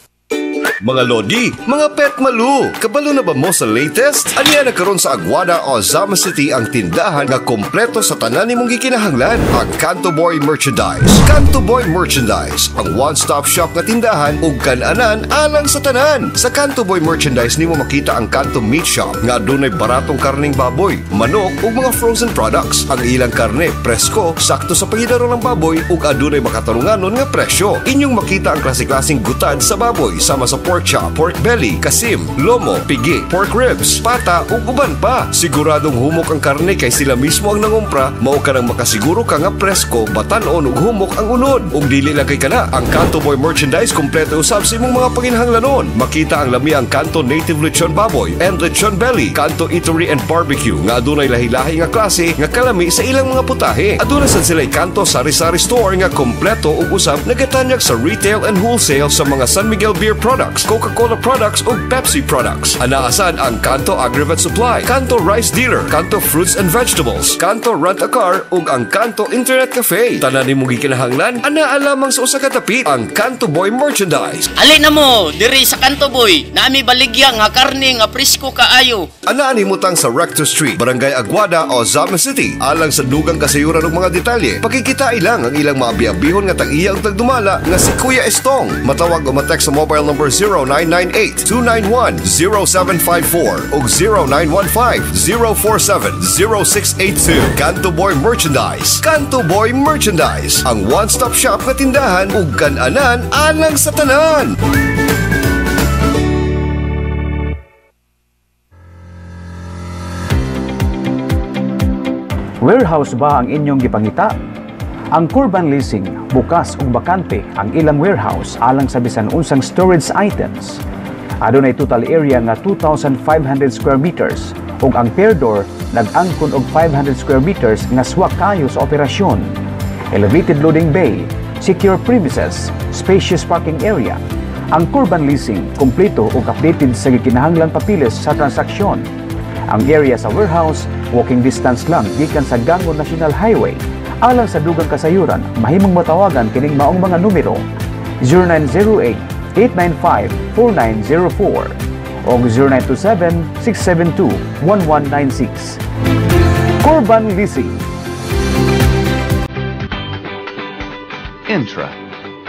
Speaker 4: Mga Lodi, mga Pet Malu, kabalo na ba mo sa latest? Aniya na karon sa Aguada o Zama City ang tindahan nga kompleto sa tanan nimong gikinahanglan, ang Canto Boy Merchandise. Canto Boy Merchandise, ang one-stop shop nga tindahan ug kananan alang sa tanan. Sa Canto Boy Merchandise nimo makita ang Canto Meat Shop nga adunay baratong karning baboy, manok ug mga frozen products. Ang ilang karne presko, sakto sa pangidaro ng baboy ug adunay makatarunganon nga presyo. Inyong makita ang klase-klaseng gutad sa baboy sama sa pork chop, pork belly, kasim, lomo, pigi, pork ribs, pata ug uban pa. Siguradong humok ang karne kay sila mismo ang nangumpra, mao ka nang makasiguro ka nga presko, batan-on ug humok ang unod. Ug dili lang kay kana, ang Kanto Boy merchandise kompleto usab sa imong mga panginhanglanon. Makita ang lami ang Kanto Native Lechon Baboy and Lechon Belly, Kanto Eatery and Barbecue nga adunay lahi-lahi nga klase nga kalami sa ilang mga putahe. Aduna sad sila Kanto sari-sari store nga kompleto ug usab nagatanyag sa retail and wholesale sa mga San Miguel beer products Coca-Cola products ug Pepsi products. Anaasan ang Kanto Agrivet Supply, Kanto Rice Dealer, Kanto Fruits and Vegetables, Kanto Rent a Car ug ang Kanto Internet Cafe. Tanan nimo gikinahanglan anaa lamang sa usa ka ang Kanto Boy merchandise.
Speaker 3: Ali na mo diri sa Kanto Boy. nami baligya nga karne nga presko kaayo.
Speaker 4: Anaa nimo tang sa Rector Street, Barangay Aguada, Ozama City. Alang sa dugang kasayuran ug mga detalye, pakikitaay lang ang ilang mga maabiabihon nga tag-iya ug tagdumala nga si Kuya Estong. Matawag o matext sa mobile number 0 0998-291-0754 o 0915-047-0682. Kanto Boy Merchandise. Kanto Boy Merchandise. Ang one-stop shop na tindahan ug kan alang sa tanan.
Speaker 1: Warehouse ba ang inyong gipangita? Ang Kurban Leasing, bukas ug bakante ang ilang warehouse alang sa bisan unsang storage items. Adunay total area nga 2,500 square meters ug ang pair door nag-angkon og 500 square meters nga swak kayo sa operasyon. Elevated loading bay, secure premises, spacious parking area. Ang Kurban Leasing kompleto ug updated sa gikinahanglang papilis sa transaksyon. Ang area sa warehouse, walking distance lang gikan sa Gangon National Highway Alang sa dugang kasayuran, mahimong matawagan kining maong mga numero 0908-895-4904 o 0927-672-1196. Corban Leasing Intra,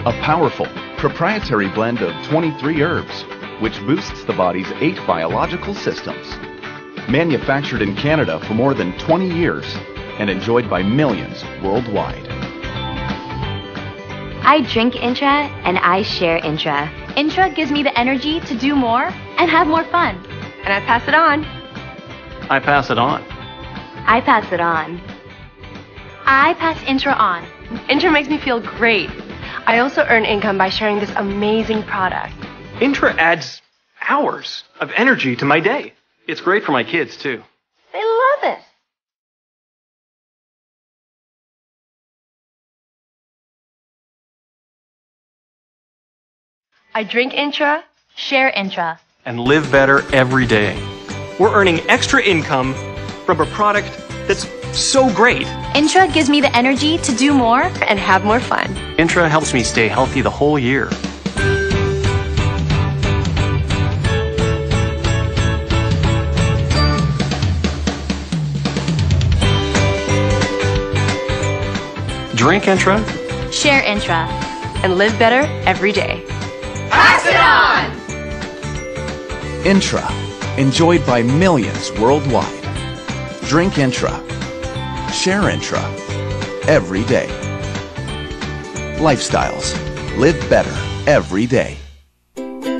Speaker 1: a powerful, proprietary
Speaker 4: blend of 23 herbs, which boosts the body's eight biological systems.
Speaker 1: Manufactured in Canada for more than 20 years, and enjoyed by millions worldwide.
Speaker 4: I drink Intra and I share Intra. Intra gives me the energy to do more and have more fun. And I pass it on.
Speaker 1: I pass it on.
Speaker 4: I pass it on. I pass Intra on. Intra makes me feel great. I also earn income by sharing this amazing product. Intra adds hours of energy to my day. It's great for my
Speaker 5: kids, too. They love it.
Speaker 4: I drink Intra, share Intra,
Speaker 5: and live better every day. We're earning
Speaker 4: extra income from a product that's so great. Intra gives me the energy to do more and have more fun.
Speaker 1: Intra helps me stay healthy the whole year.
Speaker 5: Drink Intra,
Speaker 4: share Intra, and live better every day.
Speaker 2: Pass it on!
Speaker 1: Intra, enjoyed by millions worldwide. Drink Intra. Share Intra.
Speaker 4: Every day. Lifestyles. Live better every day.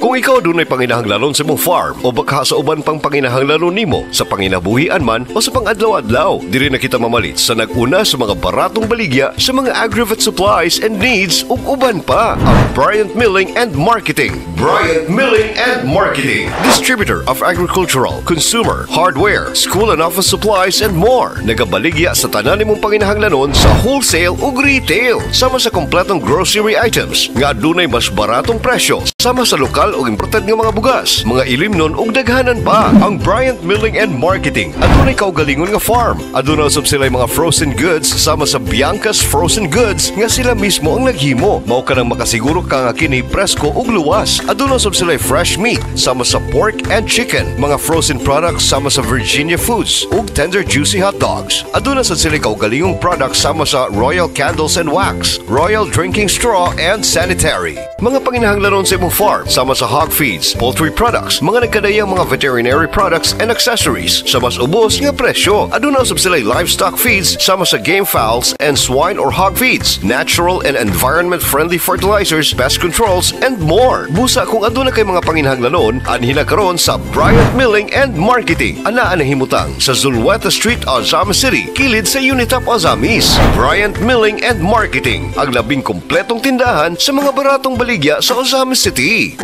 Speaker 4: Kung ikaw dunay panginahanglanon sa mong farm o baka sa uban pang panginahanglanon nimo sa panginabuhian man o sa pangadlaw-adlaw, diri na kita mamalit sa naguna sa mga baratong baligya sa mga agrivet supplies and needs ug uban pa. Ang Bryant Milling and Marketing. Bryant Milling and Marketing. Distributor of agricultural, consumer, hardware, school and office supplies and more. Nagabaligya sa tanan nimong panginahanglanon sa wholesale ug retail sama sa kompletong grocery items nga dunay mas baratong presyo sama sa lokal mineral o imported nga mga bugas, mga ilimnon ug daghanan pa. Ang Bryant Milling and Marketing adunay kaugalingon nga farm. Aduna usab sila mga frozen goods sama sa Bianca's Frozen Goods nga sila mismo ang naghimo. Mao ka nang makasiguro ka nga kini presko ug luwas. Aduna usab sila fresh meat sama sa pork and chicken, mga frozen products sama sa Virginia Foods ug tender juicy hot dogs. Aduna sa sila kaugalingong products sama sa Royal Candles and Wax, Royal Drinking Straw and Sanitary. Mga panginahanglanon sa imong farm sama sa sa hog feeds, poultry products, mga nagkadayang mga veterinary products and accessories sa mas ubos nga presyo. Aduna sab sila livestock feeds sama sa game fowls and swine or hog feeds, natural and environment-friendly fertilizers, pest controls, and more. Busa kung aduna kay mga panginhanglanon, anhi na karon sa Bryant Milling and Marketing. Ana na himutang sa Zulueta Street, Ozama City, kilid sa Unitap Ozamis. Bryant Milling and Marketing, ang labing kompletong tindahan sa mga baratong baligya sa Ozama City.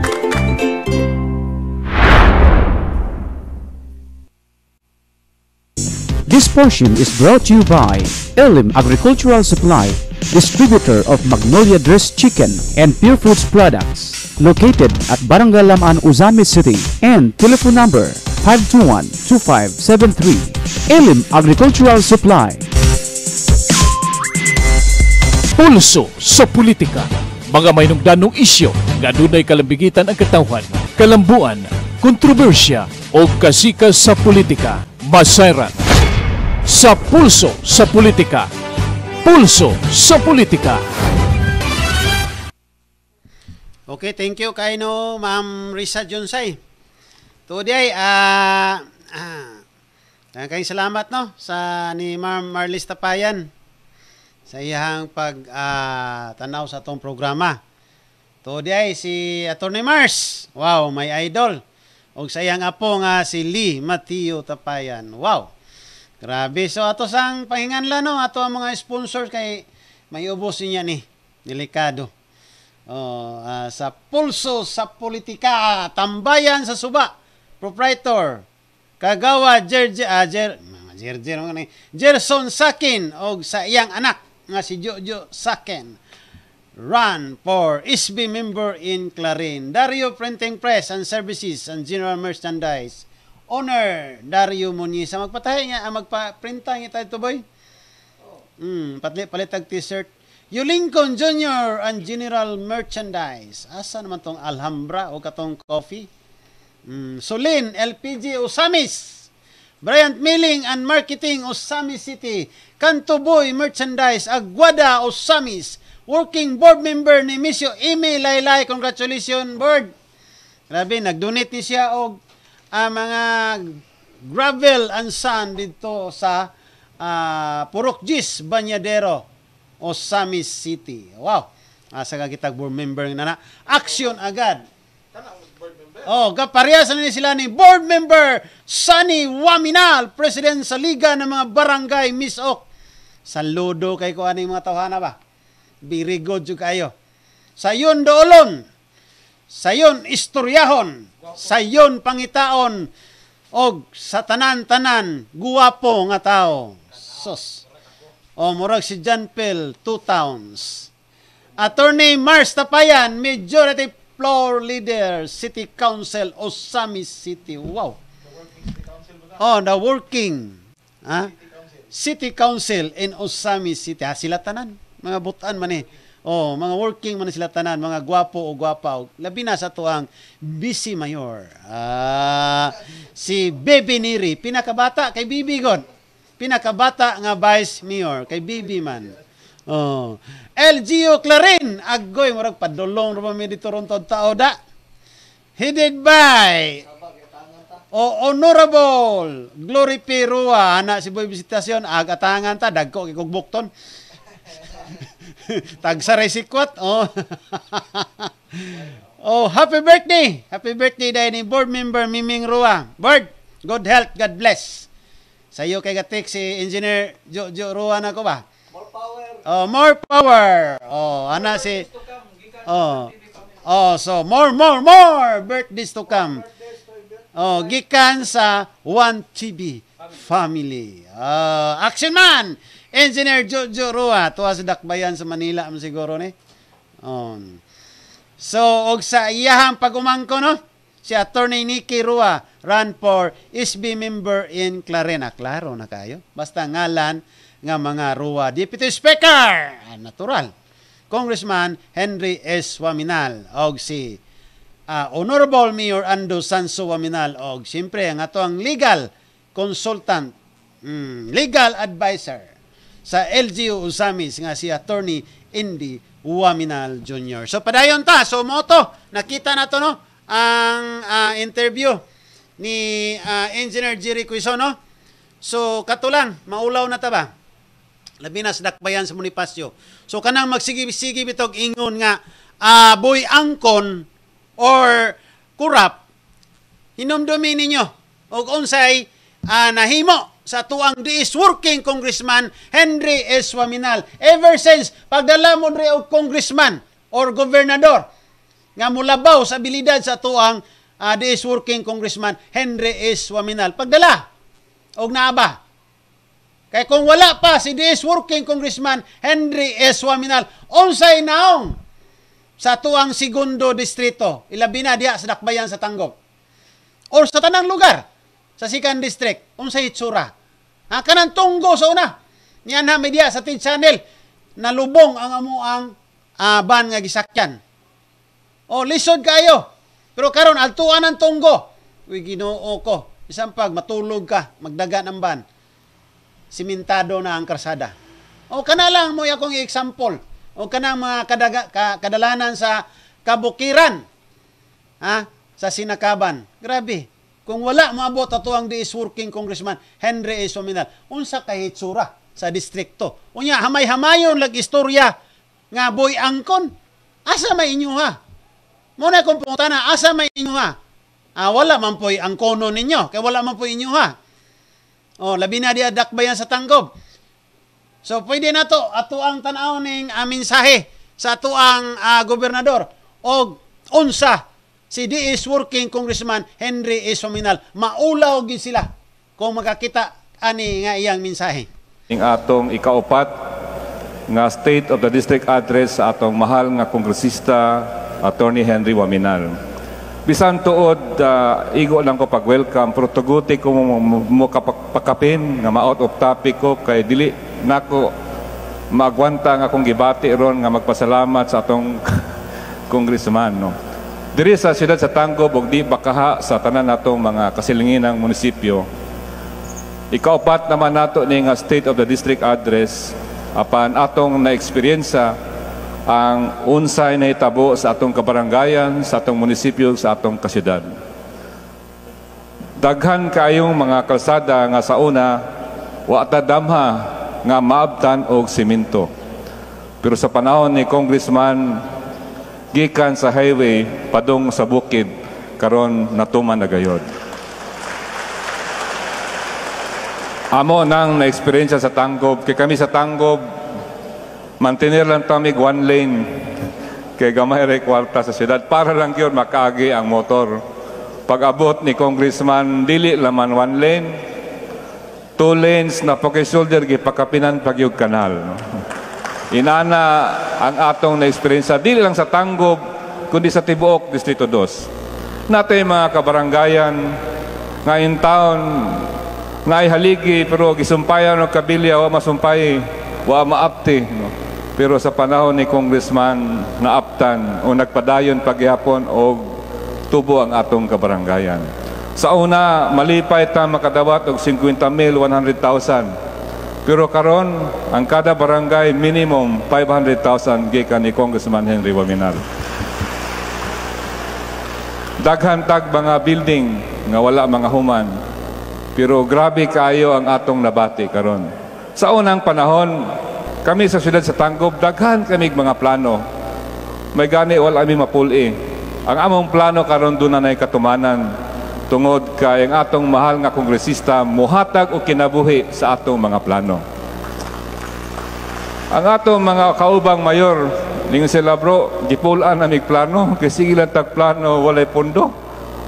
Speaker 1: This portion is brought to you by Elim Agricultural Supply, distributor of Magnolia Dress Chicken and Pure Foods products, located at Barangay Laman, Uzami City, and telephone number 521-2573. Elim Agricultural Supply. Pulso sa politika. Mga maynungdanong isyo nga dunay kalambigitan ang katawhan, kalambuan, kontrobersya o kasika sa politika. Masairat sa Pulso sa Politika. Pulso sa Politika.
Speaker 2: Okay, thank you kay no Ma'am Risa Jonsay. Today, ah, uh, ah, ah kay salamat no sa ni Ma'am Marlis Tapayan sa iyang pag uh, tanaw sa tong programa. Today si Attorney Mars. Wow, my idol. Og sayang iyang apo nga si Lee Mateo Tapayan. Wow. Grabe. So ato sang pahinganla no, ato ang mga sponsor kay may ubos niya ni. Delikado. Oh, uh, sa pulso sa politika, tambayan sa suba. Proprietor Kagawa Jerje uh, Jer mga Jerje ni Gerson Sakin og sa iyang anak nga si Jojo Sakin. Run for ISB member in Clarin. Dario Printing Press and Services and General Merchandise Honor Dario Muñiz. Sa magpatahay nga, ang magpa-printa nga tayo boy. Mm, patli, palitag t-shirt. You Lincoln Jr. and General Merchandise. Asa naman tong Alhambra o katong coffee? Mm, Solin, LPG, Osamis. Bryant Milling and Marketing, Osami City. Cantoboy Merchandise, Aguada, Osamis. Working board member ni Misyo Amy Laylay. Congratulations, board. Grabe, nag-donate ni siya og uh, mga gravel and sand dito sa uh, ah, Purokjis, Banyadero o Samis City. Wow. Asa ah, ka kita board member na na. Action agad. Oh, kaparehas na ni sila ni board member Sunny Waminal, president sa Liga ng mga Barangay Miss Oak. Saludo kay ko ano yung mga tawhana ba? Birigod yung kayo. Sa Yondolon, sayon istoryahon, sayon pangitaon, og sa tanan-tanan, guwapo nga tao. Sos. O murag si John Pell, two towns. Attorney Mars Tapayan, majority floor leader, city council, Osami City. Wow. Oh, the working. Ha? Ah? City council in Osami City. Ha, ah, sila tanan. Mga butan man eh. Oh, mga working man sila tanan, mga gwapo o gwapa. labi na sa tuang busy mayor. Uh, si Baby Niri, pinakabata kay Bibi God. Pinakabata nga vice mayor kay Bibi man. Oh. LGO Clarin, agoy murag padulong ro mi dito ron tao da. Headed by O Honorable Glory Perua, ana si Boy Visitacion, agatangan ta dagko kay kugbukton. Tagsa resikwat. Oh. oh, happy birthday. Happy birthday dahil ni board member Miming Ruang. Board, good health, God bless. Sa iyo kay gatik si Engineer Jo Jo na ko ba? More power. Oh, more power. Oh, ana si Oh. Oh, so more more more birthdays to come. Oh, gikan sa 1 tb family. Uh, action man! Engineer Jojo Rua, tuwa sa Dakbayan sa Manila am siguro ni. Um. So og sa iyahang pagumangko no, si Attorney Nikki Rua run for SB member in Clarena. Klaro na kayo. Basta ngalan nga mga Rua Deputy Speaker, ah, natural. Congressman Henry S. Waminal og si uh, Honorable Mayor Ando Sanso Waminal og siyempre ang ato ang legal consultant, mm, legal advisor sa LGU Usamis nga si Attorney Indy Waminal Jr. So padayon ta, so moto nakita na to no, ang uh, interview ni uh, Engineer Jerry Quizon no. So katulang, maulaw na ta ba? Labi na sa dakbayan sa Munipasyo. So kanang magsigi-sigi bitog ingon nga uh, boy angkon or kurap, hinumdumi ninyo og unsay uh, nahimo sa tuang diis working congressman Henry S. Waminal. Ever since pagdala mo rin og congressman or gobernador nga mulabaw sa abilidad sa tuang uh, ah, diis working congressman Henry S. Waminal. Pagdala og naaba. Kay kung wala pa si diis working congressman Henry S. Waminal, unsay naong sa tuang segundo distrito, ilabi na diha sa Dakbayan sa Tanggol or sa tanang lugar sa Sikan District, unsay itsura Ha, kanang tunggo sa una. Niyan na media sa tin channel nalubong ang amo ang uh, ban nga gisakyan. O lisod kayo. Pero karon altuan ang tunggo. Uy Ginoo ko. Isang pag matulog ka, magdagan ang ban. Simentado na ang karsada. O kana lang mo akong example. O kana mga kadaga, ka, kadalanan sa kabukiran. Ha? Sa sinakaban. Grabe. Kung wala maabot ato ang is working congressman Henry A. Suminal, unsa kay hitsura sa distrikto. Unya hamay-hamayon lag istorya nga boy angkon. Asa may inyo ha? Muna kung na, asa may inyo ha? Ah, wala man po ang kono ninyo. Kaya wala man po inyo ha. Oh, labi na di adakbayan sa tanggob. So pwede na to ato ang tanaw ning uh, ah, mensahe sa ato ang uh, gobernador og unsa Si D.S. Working Congressman Henry E. Suminal. Maulaw gin sila kung makakita ani nga iyang mensahe.
Speaker 5: Ing atong ikaupat nga State of the District Address sa atong mahal nga kongresista Attorney Henry Waminal. Bisan tuod, uh, igo lang ko pag-welcome, pero ko mo, mo kapakapin nga ma-out of topic ko kay dili nako magwanta nga kung gibati ron nga magpasalamat sa atong congressman. No? Diri sa siyudad sa Tanggob og di bakaha sa tanan natong mga kasilinginang munisipyo. Ikaupat naman nato ni nga State of the District Address apan atong naeksperyensa ang unsay nahitabo sa atong kabarangayan, sa atong munisipyo, sa atong kasiyudad. Daghan kayong mga kalsada nga sa una wa damha nga maabtan og simento. Pero sa panahon ni Congressman gikan sa highway padung sa bukid karon natuman na gayod. Amo nang na-experience sa Tanggob. Kay kami sa Tanggob, mantener lang kami one lane. Kay gamay ra kwarta sa siyudad. Para lang yun makaagi ang motor. Pag-abot ni Congressman Dili laman one lane, two lanes na poke shoulder gipakapinan pagyog kanal. No? Inana ang atong na-experience dili lang sa Tanggog, kundi sa Tibuok, Distrito 2. Natay mga kabarangayan, nga in town, nga ay haligi, pero gisumpayan o kabilya, wa masumpay, wa maapti. No? Pero sa panahon ni Congressman, naaptan o nagpadayon pagyapon o tubo ang atong kabarangayan. Sa una, malipay ta makadawat og 50,000, 100,000 pero karon ang kada barangay minimum 500,000 gikan ni Congressman Henry Waminal. Daghan tag mga building nga wala mga human. Pero grabe kayo ang atong nabati karon. Sa unang panahon, kami sa siyudad sa Tanggob, daghan kami mga plano. May gani wala kami mapuli. Ang among plano karon doon na katumanan tungod kay ang atong mahal nga kongresista muhatag og kinabuhi sa atong mga plano. Ang atong mga kaubang mayor ning sila bro, gipulan amig plano kay sige lang tag plano walay pondo.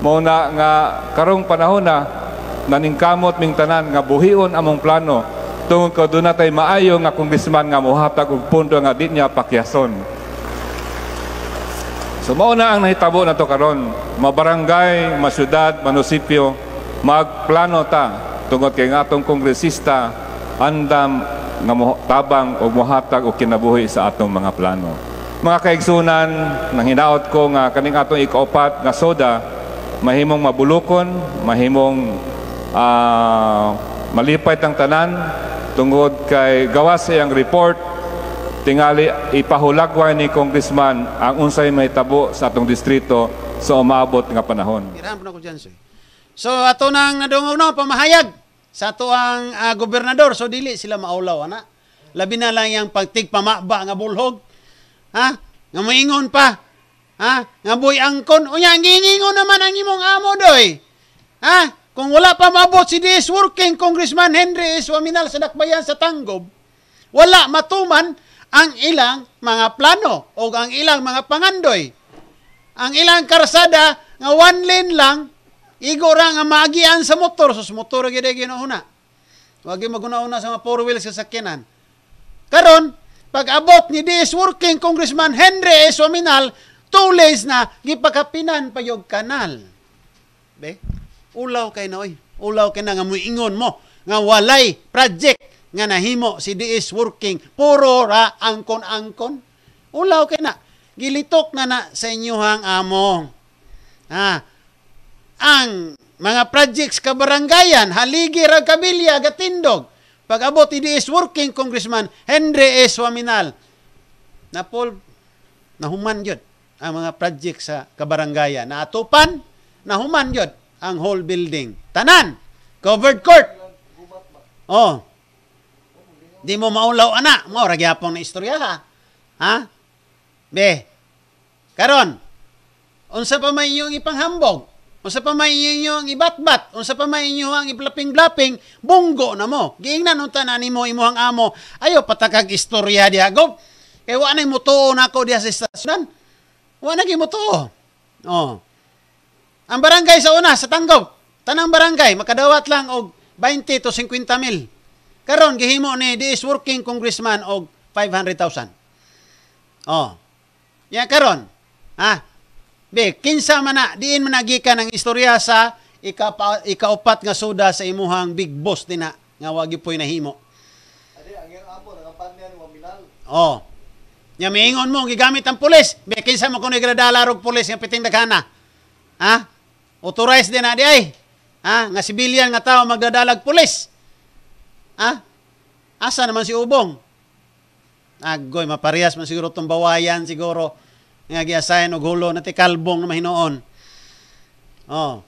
Speaker 5: Mao na nga karong panahon na naningkamot ming tanan nga buhion among plano tungod kay dunay maayo nga kongresman nga muhatag og pondo nga di niya pakyason. So na ang nahitabo na to karon, mabarangay, masyudad, manosipyo, magplano ta tungod kay atong kongresista andam nga tabang o muhatag o kinabuhi sa atong mga plano. Mga kaigsunan, nang hinaot ko nga kaning atong ikaupat nga soda, mahimong mabulukon, mahimong uh, malipay ang tanan tungod kay gawas ang report tingali ipahulagway ni Congressman ang unsay may tabo sa atong distrito sa umabot nga panahon.
Speaker 2: Tirahan ko dyan, So ato nang nadungaw no, pamahayag sa ato ang uh, gobernador. So dili sila maulaw, ana. Labi na lang yang pagtigpamaba nga bulhog. Ha? Nga moingon pa. Ha? Nga boy angkon. Unya yan, gingingon naman ang imong amo doy. Ha? Kung wala pa mabot si DS Working Congressman Henry Swaminal Waminal sa Dakbayan sa Tanggob, wala matuman ang ilang mga plano o ang ilang mga pangandoy. Ang ilang karsada nga one lane lang igo ra nga maagian sa motor sus motor gyud ay Wa Wag maguna-una sa mga four wheel sa sakyanan. Karon pag-abot ni DS working congressman Henry S. Waminal, two lanes na gipakapinan pa yung kanal. Be, ulaw kay na oy. Ulaw kay na nga muingon mo nga walay project nga nahimo si DS working puro ra angkon-angkon. Ulaw kay na gilitok na na sa inyohang among. Ah, ang mga projects barangayan haligi ra kabilya gatindog. Pag-abot idi is working congressman Henry S. Waminal. Na Paul, nahuman yun ang mga project sa kabarangayan. Na atupan, nahuman yun ang whole building. Tanan, covered court. Oh, Di mo maulaw ana. mo ra gyapon na istorya ha. Ha? Be. Karon. Unsa pa may inyong ipanghambog? Unsa pa may inyong ibatbat? Unsa pa may inyo ang iblaping-blaping? Bunggo na mo. Giingnan unta na nimo imuhang amo. Ayo patakag istorya diha gob. Kay wa na mutuo nako di sa istasyon. Wa na gyud mutuo. Oh. Ang barangay sa una sa Tanggog, tanang barangay makadawat lang og 20 to 50 mil. Karon gihimo ni di working congressman og 500,000. Oh. Ya karon. Ha? Be, kinsa man na diin managikan ang istorya sa ika ikaupat nga suda sa imuhang big boss dina nga wagi po'y nahimo. Adi ang amo nagapanyan wa minal. Oh. Nya miingon mo gigamit ang pulis. Be kinsa mo kuno igradala rog pulis nga piting daghana. Ha? Authorized din na di ay. Ha? Nga civilian nga tao magdadalag pulis. Ah, asa naman si Ubong? Agoy, maparehas man siguro itong bawayan siguro nga giasayan og hulo na ti kalbong na mahinoon. Oh.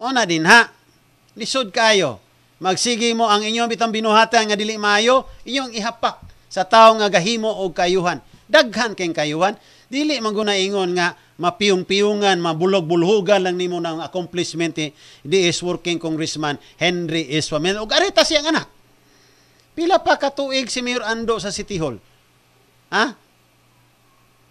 Speaker 2: O na din ha. Lisod kayo. Magsigi mo ang inyong bitang binuhatan nga dili maayo, inyong ihapak sa tawo nga gahimo og kayuhan. Daghan keng kayuhan, dili man ingon nga mapiyong-piyungan, mabulog-bulhugan lang nimo ng accomplishment ni is working congressman Henry Eswamen. O garita siyang anak. Pila pa katuig si Mayor Ando sa City Hall. Ha?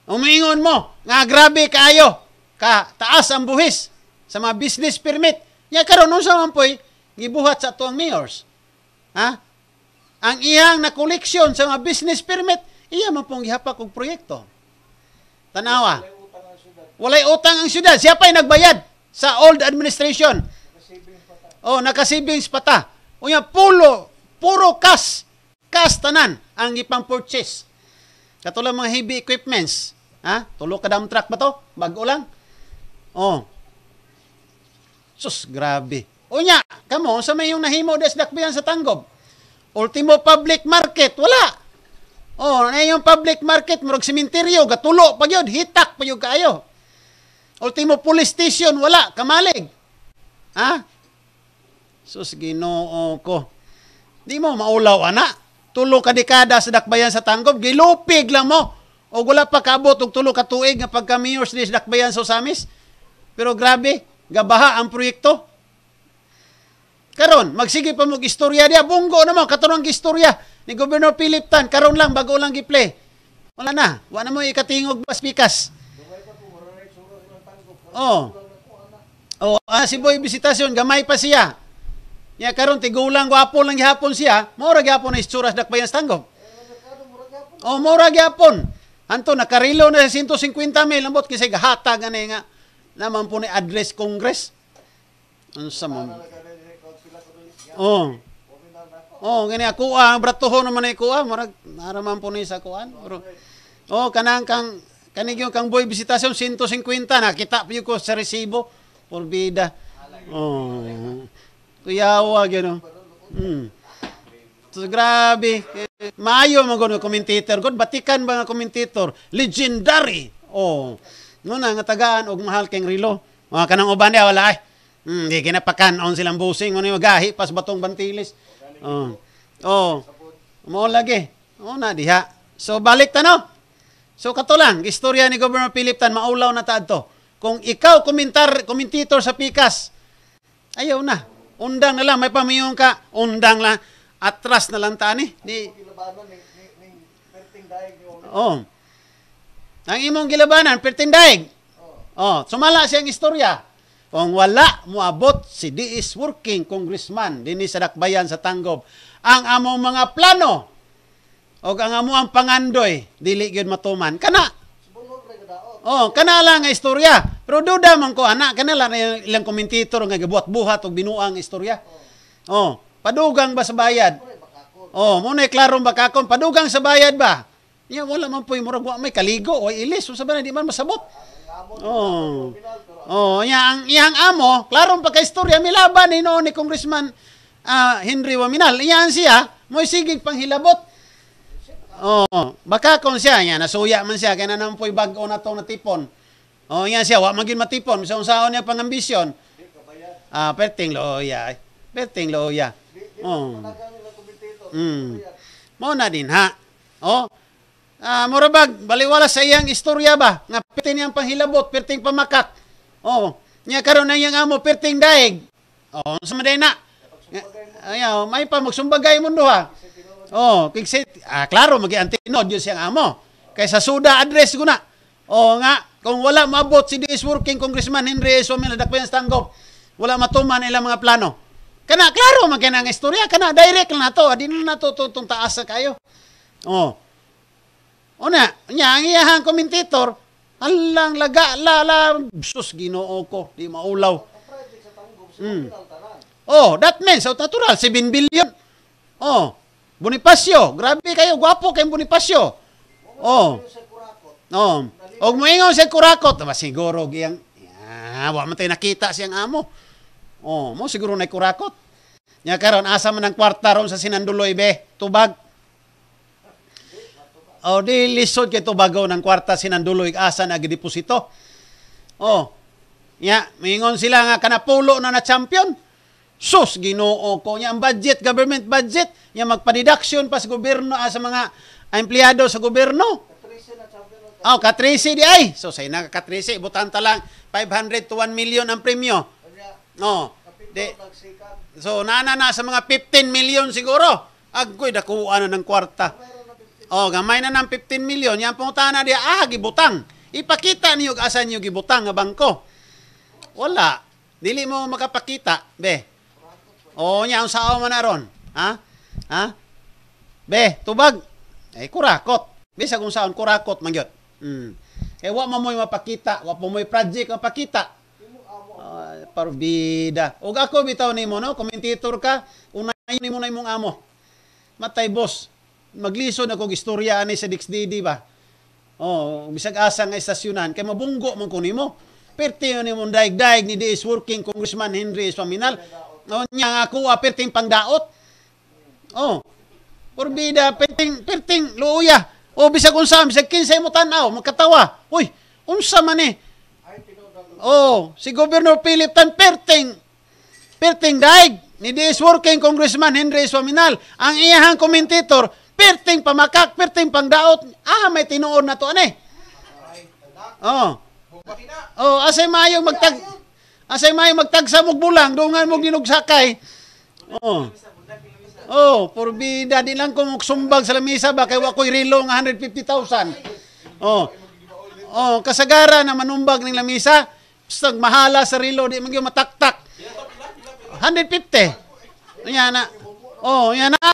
Speaker 2: Umiingon mo, nga grabe kaayo, ka taas ang buhis sa mga business permit. Ya karon unsa man poy gibuhat sa tuang mayors. Ha? Ang iyang na nakoleksyon sa mga business permit, iya man pong gihapak og proyekto. Tanawa. Walay utang ang syudad. Siya pa'y nagbayad sa old administration. Oh, nakasavings pa ta. Unya pulo, puro cash. Cash tanan ang ipang purchase. Katulad mga heavy equipments, ha? Tulo ka dump truck ba to? Bago lang. Oh. Sus, grabe. Unya, kamo sa may yung nahimo des dakbayan sa Tanggob. Ultimo public market, wala. Oh, na yung public market murag sementeryo gatulo pa gyud, hitak pa gyud kaayo. Ultimo police station, wala, kamalig. Ha? Sus, ginoo ko. Di mo maulaw, ana. Tulo ka sa dakbayan sa tanggop, gilupig lang mo. O wala pa kabot, og tulo ka tuig nga pagka mayor sa dakbayan sa Osamis. Pero grabe, gabaha ang proyekto. Karon, magsige pa mo istorya diya, bunggo naman, katunang istorya ni Gobernador Philip Tan, karon lang, bago lang giplay. Wala na, wala na mo ikatingog mas pikas. Oh. Oh, ah, si Boy Bisitasyon, gamay pa siya. Ya karon tigulang gwapo lang gihapon siya. Mura gihapon na itsura sa dakbayan Oh, mura gihapon. Anto nakarilo na 150 mil ambot kasi gahatag ani nga naman po ni address Congress. Ano sa mo? Oh. Oh, gani ako ang ah, bratuhon naman ay kuha, ah. murag naraman po ni sa kuan. Ah. Oh, kanang kang Kanig yung kang boy visitasyon, 150 nakita Kita ko sa resibo. for bida. Oh. Kuyawa, no. Oh. Mm. So, grabe. Maayo mga gano, commentator. God, batikan ba nga commentator? Legendary. Oh. Nuna, nga tagaan, og mahal kang rilo. Mga kanang uban niya, wala eh. Mm, di kinapakan on silang busing. Ano yung magahi, pas batong bantilis. Oh. Oh. Mo lagi. Oh na diha. So balik ta no. So kato lang, istorya ni Governor Philip Tan maulaw na taad to. Kung ikaw komentar, komentitor sa PICAS, ayaw na. Undang na lang, may pamiyong ka, undang lang. Atras na lang taan eh. Di, oh. Ang imong gilabanan, pertindaig. Oh. oh, sumala siyang istorya. Kung wala muabot si D.S. Working Congressman dinhi sa Dakbayan sa Tangob, ang among mga plano o ang amo ang pangandoy dili gyud matuman kana Oh, kana lang nga istorya. Pero duda man ko anak, kana lang ilang komentator nga gibuhat-buhat og binuang istorya. Oh, padugang ba sa bayad? Oh, mo na klarong bakakon padugang sa bayad ba? Ya wala man puy murag wa may kaligo o ilis so ba na di man masabot. Oh. Oh, ang iyang amo, klarong pagka-istorya milaban ni no ni Congressman uh, Henry Waminal. Iyan siya, mo sigig panghilabot Oh, makakon siya niya, nasuya man siya, kay na naman po'y bago na itong natipon. Oh, nya siya, wa magin matipon, sa unsaon niya pang ambisyon. Ah, perting looya. Oh, perting looya. Oh. Mm. Mo na din ha. Oh. Ah, murabag, baliwala sa iyang istorya ba? Nga perting niyang panghilabot, perting pamakak. Oh, nya karon na iyang amo perting daig. Oh, sa maday na. Ayaw, may pa magsumbagay mo ha. Oh, king Ah, klaro magi antinod yun siyang amo. Kaysa suda address ko na. Oh nga, kung wala maabot si DS working congressman Henry S. Omil dakpayan tanggop, wala matuman ilang mga plano. Kana klaro man kay nang istorya kana direct na to, di na to tutong taas sa kayo. Oh. Una, nya ang iyahang commentator, alang laga la la sus Ginoo ko, di maulaw. Mm. Oh, that means out natural 7 billion. Oh, Bonifacio, grabe kayo, gwapo kayong Bonifacio. Oh. Oh. Og moingon sa kurakot, ba siguro giyang ah, wa man tay nakita siyang amo. Oh, mo siguro na kurakot. Nya karon asa man ang kwarta ron sa Sinanduloy be, tubag. Oh, di lisod kay tubagaw ng kwarta Sinanduloy asa na gideposito. Oh. Nya, mingon sila nga kanapulo na na champion. Sus, ginoo ko niya. Ang budget, government budget, niya magpa-deduction pa sa gobyerno, ah, sa mga empleyado sa gobyerno. Oh, ah, katrisi di ay. So, say na katrisi, ibutan ta lang 500 to 1 million ang premyo. No. De, so, nana na sa mga 15 million siguro. Agoy, dakuha na ng kwarta. Oh, gamay na ng 15 million. Yan pong tana di, ah, gibutang. Ipakita niyo asan niyo gibutang nga bangko. Wala. Dili mo makapakita, be. O niya, ang sao man naron. Ha? Ha? Be, tubag. Eh, kurakot. Bisa kung saon, kurakot, mangyot. Mm. Eh, wa mamoy mapakita. Wa mamoy project mapakita. Uh, ah, parbida. Og ako, bitaw ni mo, no? komentator ka, unay ni mo na imong amo. Matay, boss. Maglisod ako istorya ani sa DXDD ba? Oh, bisag asa nga istasyonan kay mabunggo man kuno mo. Perti ni mong daig-daig ni is working congressman Henry Swaminal. Oh, nya nga kuha perting pangdaot. Oh. Porbida perting perting luya. O oh, bisag unsa bisag kinsa mo tan-aw makatawa. Uy, unsa man ni? Eh. Oh, si Governor Philip Tan perting perting daig ni this working congressman Henry Swaminal ang iyahang komentator perting pamakak perting pangdaot ah may tinuon na to ani. Oh. Oh, asay maayo magtag Asay may magtagsa mo bulang, doon nga mo ginugsakay. Oo. Oh, for oh, bida di lang kung sumbag sa lamisa ba kay wa koy rilo nga 150,000. Oh. Oh, kasagara na manumbag ning lamisa, basta mahala sa rilo di man mataktak. 150. Nya na. Oh, nya na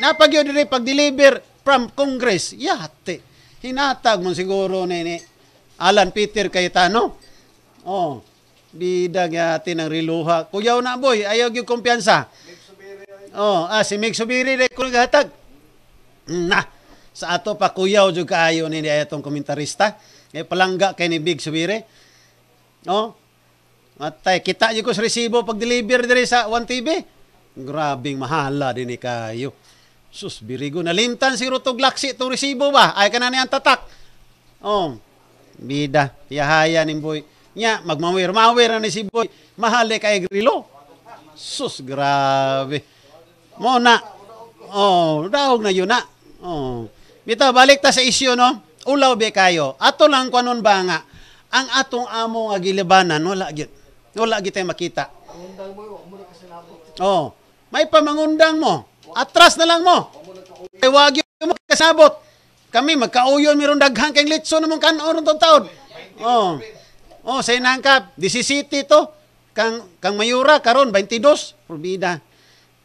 Speaker 2: napagyo diri pag deliver from Congress. Yate. Hinatag mo siguro ni Alan Peter Cayetano. Oh bidag atin ang riluha. Kuyaw na boy, ayaw gyud kumpiyansa. Oh, ah si Mig Subiri dai kun gahatag. Na sa ato pa kuyaw jud kaayo ni atong komentarista. Kay eh, palangga kay ni Big Subiri. Oh. Matay kita jud ko sa resibo pag deliver diri sa 1 TV. Grabing mahala dinhi kayo. Sus, birigo nalimtan si Rutog Laksi to resibo ba? Ay kanani na tatak. Oh, bida, yahayan ni boy. Nya, magmawir. Mawir na ni si boy. Mahal eh kay grilo. Sus, grabe. Mo na. Oh, daog na yun na. Oh. Bitaw, balik ta sa isyo, no? Ulaw be kayo. Ato lang kwanon ba nga? Ang atong amo nga gilibanan, wala git. Wala git tayo makita. Oh, may pamangundang mo. Atras na lang mo. Ay wagyo mo kasabot. Kami magkauyon miron daghang kang litso namong kanon tong taon. Oh. Oh, sa inangkap, 17 to. Kang kang mayura karon 22 probida.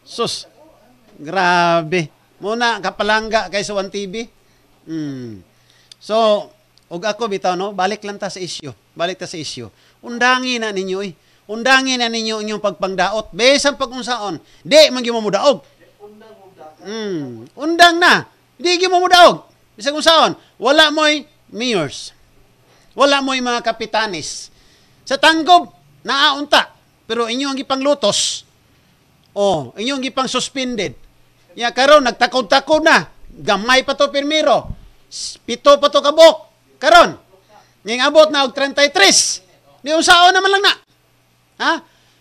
Speaker 2: Sus. Grabe. Muna kapalangga kay sa 1 TV. Mm. So, og ako bitaw no, balik lang ta sa issue. Balik ta sa issue. Undangi na ninyo eh. Undangi na ninyo inyong pagpangdaot. Besan pag unsaon. Di man gyud mo daog. Mm. Undang na. Di gyud mo daog. Bisag unsaon. Wala moy mayors. Wala mo yung mga kapitanis. Sa tanggob, naaunta. Pero inyo ang ipanglutos. O, oh, inyo ang ipang suspended. Ya, karon nagtakod-takod na. Gamay pa to pirmiro. Pito pa to kabok. Karon. Ning abot na og 33. Di unsao naman lang na. Ha?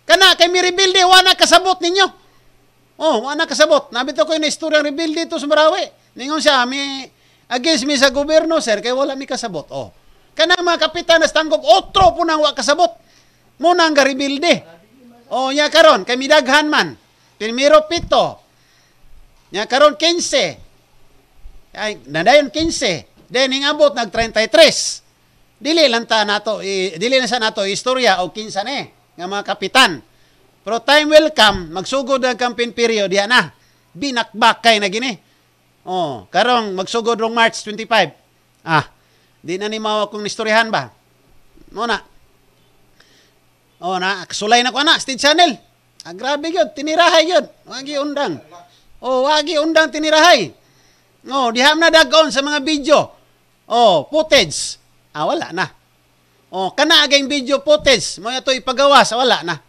Speaker 2: Kana kay mi rebuild wa na kasabot ninyo. Oh, wa kasabot. Nabito ko yung istorya rebuild dito sa Marawi. Ningon siya mi against mi sa gobyerno, sir, kay wala mi kasabot. Oh. Kana mga kapitan na stanggop, otro po nang wakasabot. Muna ang garibilde. O niya karon, kay midaghan man. Primero pito. Niya karon 15. Ay, nadayon 15. Then ingabot nag 33. Dili lang ta nato, i, dili na sa nato istorya o kinsa ne, eh, nga mga kapitan. Pero time will come, magsugod ang campaign period diha na. Binakbak na gini. Oh, karong magsugod rong March 25. Ah, Di na ni mawa kong nistoryahan ba? Mo na. O na, sulay na ko na, stage channel. Ah, grabe yun, tinirahay yun. Wagi undang. O, wagi undang tinirahay. O, diham na dagon sa mga video. O, footage. Ah, wala na. O, kana agayong video footage. Mo ito ipagawas, ah, wala na.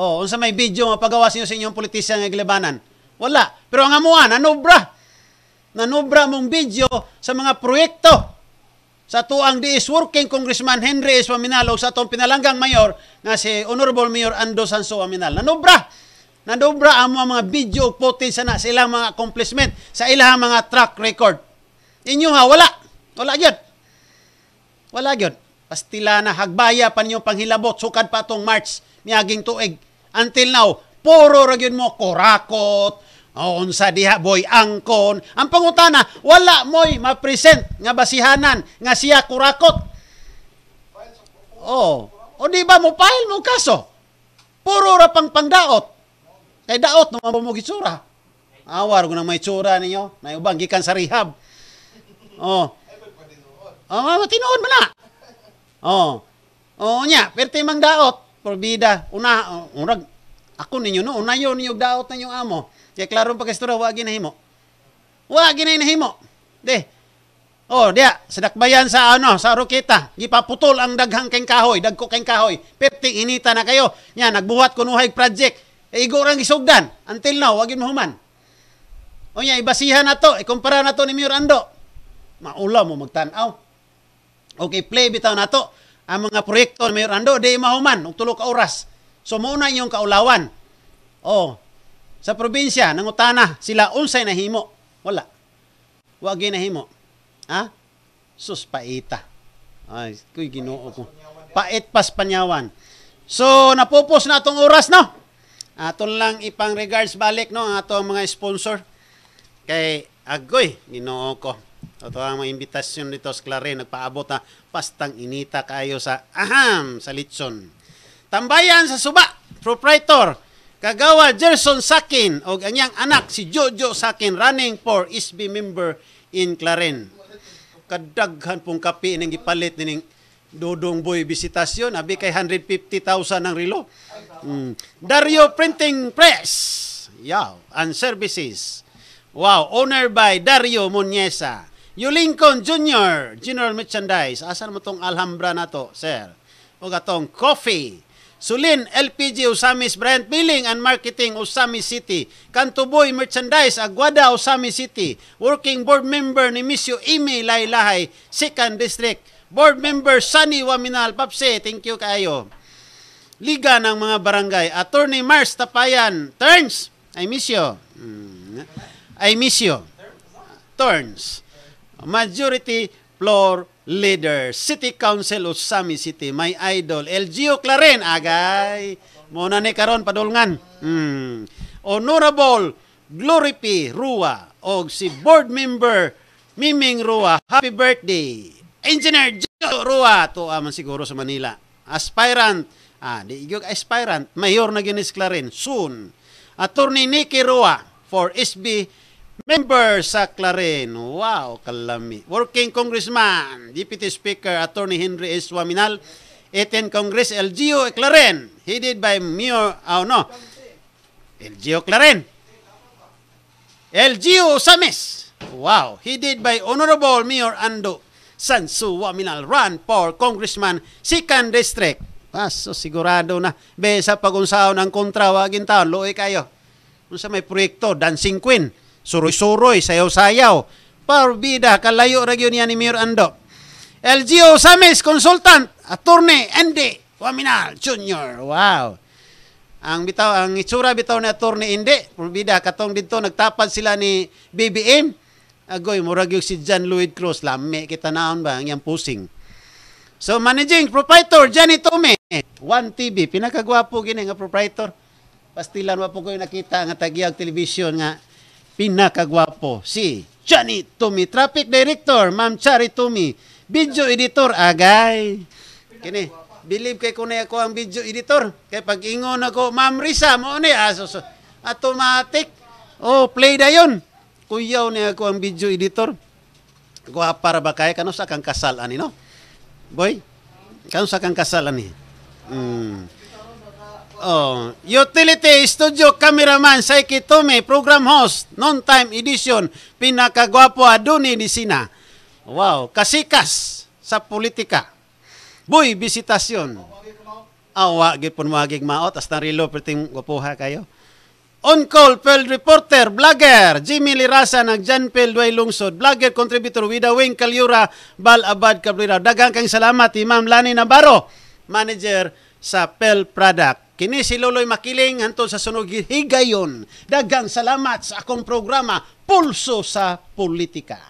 Speaker 2: O, unsa may video mapagawas niyo sa inyong politisya nga iglebanan. Wala. Pero ang amuan, nanubra. Nanubra mong video sa mga proyekto sa tuang diis working congressman Henry S. Waminalo sa atong pinalanggang mayor nga si Honorable Mayor Ando Sanso Waminal. Nanubra! Nanubra ang mga, mga video o footage na sa ilang mga accomplishment, sa ilang mga track record. Inyo ha, wala. Wala yun. Wala yun. Pastila na hagbaya pa niyo panghilabot sukad pa tong March miaging tuig. Until now, puro ra mo korakot, o sa diha boy angkon ang pangutana wala moy ma-present nga basihanan nga siya kurakot. Oh, o di ba mo pail mo kaso? Puro ra pang pangdaot. Kay daot no mo gitsura. Awar ko nang may tsura ninyo. May ubang gikan sa rehab. Oh. Oh, mga tinuod man na. Oh. Oh nya, perte mang daot, porbida. Una, oh, unrag ako ninyo no, una unayon ninyo daot ninyo amo. Kaya klaro pa kastura, wag ginahimo. Wag ginahimo. De. Oh, dia, sadakbayan sa ano, sa Roketa, gipaputol ang daghang keng kahoy, dagko keng kahoy. 50 inita na kayo. Nya nagbuhat kuno high project. E, igo rang isugdan. Until now, wag human. O nya ibasihan na to, ikumpara na to ni Mayor Ando. Maula mo magtan-aw. Okay, play bitaw na to. Ang mga proyekto ni Mayor Ando, di mahuman, og tulo ka oras. So muna yung kaulawan. Oh, sa probinsya ng Utana, sila unsay nahimo wala wa gyud nahimo ha sus paita ay kuy Ginoo ko pait pas panyawan so napupos na atong oras no aton lang ipang regards balik no ang atong mga sponsor kay agoy Ginoo ko Totoo ang mga imbitasyon nito sa Clare, nagpaabot na pastang inita kayo sa aham sa litson. Tambayan sa suba, proprietor, Kagawa Jerson Sakin o anyang anak si Jojo Sakin running for SB member in Claren. Kadaghan pong kapi ning gipalit ning Dodong Boy Visitasyon. Abi kay 150,000 ang relo. Mm. Dario Printing Press. Yaw. And Services. Wow. Owner by Dario Munyesa. Lincoln Jr. General Merchandise. Asan mo tong Alhambra na to, sir? O gatong coffee. Sulin, LPG, Osamis Brand Billing and Marketing, Osamis City. Kantuboy Merchandise, Aguada, Osamis City. Working Board Member ni Misyo Ime Lailahay, Second District. Board Member Sunny Waminal, Papse, thank you kayo. Liga ng mga barangay, Attorney Mars Tapayan, Turns, I miss you. Mm. I miss you. Turns. Majority floor leader, City Council of Sami City, my idol, LGO Claren, agay. Muna ni karon padulngan. Hmm. Honorable Glory P. Rua o si board member Miming Rua, happy birthday. Engineer Joe Rua, to aman ah, siguro sa Manila. Aspirant, ah, di yung aspirant, mayor na ginis Claren, soon. Attorney Nikki Rua for SB Member sa Clarin, wow, kalami. Working Congressman, Deputy Speaker, Attorney Henry S. Waminal, 18 Congress, LGO Clarin, headed by Mayor, oh no, LGO Clarin. LGO Samis, wow, headed by Honorable Mayor Ando Sansu Waminal, run for Congressman, 2nd District. Paso, sigurado na. besa pag pagunsaon ang kontra, wagin taon, luoy kayo. Kung sa may proyekto, Dancing Queen suroy-suroy, sayaw-sayaw. Parbida, kalayo ra gyud niya ni Mayor Ando. LGO Samis Consultant, Attorney Andy Waminal Jr. Wow. Ang bitaw ang itsura bitaw ni Attorney Indi, parbida katong dito nagtapad sila ni BBM. Agoy, murag yung si John Lloyd Cruz, lami kita naon ba ang yang pusing. So managing proprietor Jenny Tome, One TV pinakagwapo gini nga proprietor. Pastilan wa po ko nakita nga tagiyag television nga pinakagwapo si Johnny Tumi, Traffic Director, Ma'am Chari Tumi, Video Editor, Agay. Kini, believe kay kunay ako ang video editor. Kay pag ingon ako, Ma'am Risa, mo ni aso ah, automatic. Oh, play da dayon. Kuyaw ni ako ang video editor. Kuha para ba kay kanus akang kang kasal ani no? Boy, Kanus akang kang kasal ani? Mm. Oh, utility studio cameraman sa Ikitome program host non time edition pinakagwapo aduni ni sina. Wow, kasikas sa politika. Boy, bisitasyon. Awa ah, gid pun magig maot as narilo perting gwapuha kayo. On call field reporter, blogger, Jimmy Lirasa ng field, way Lungsod, blogger contributor Wida Wing Kalyura, Bal Abad Cabrera. Dagang kang salamat, Imam Lani Nabaro, manager sa Pel Product. Kini si Loloy Makiling hantod sa sunog higayon. Daghang salamat sa akong programa Pulso sa Politika.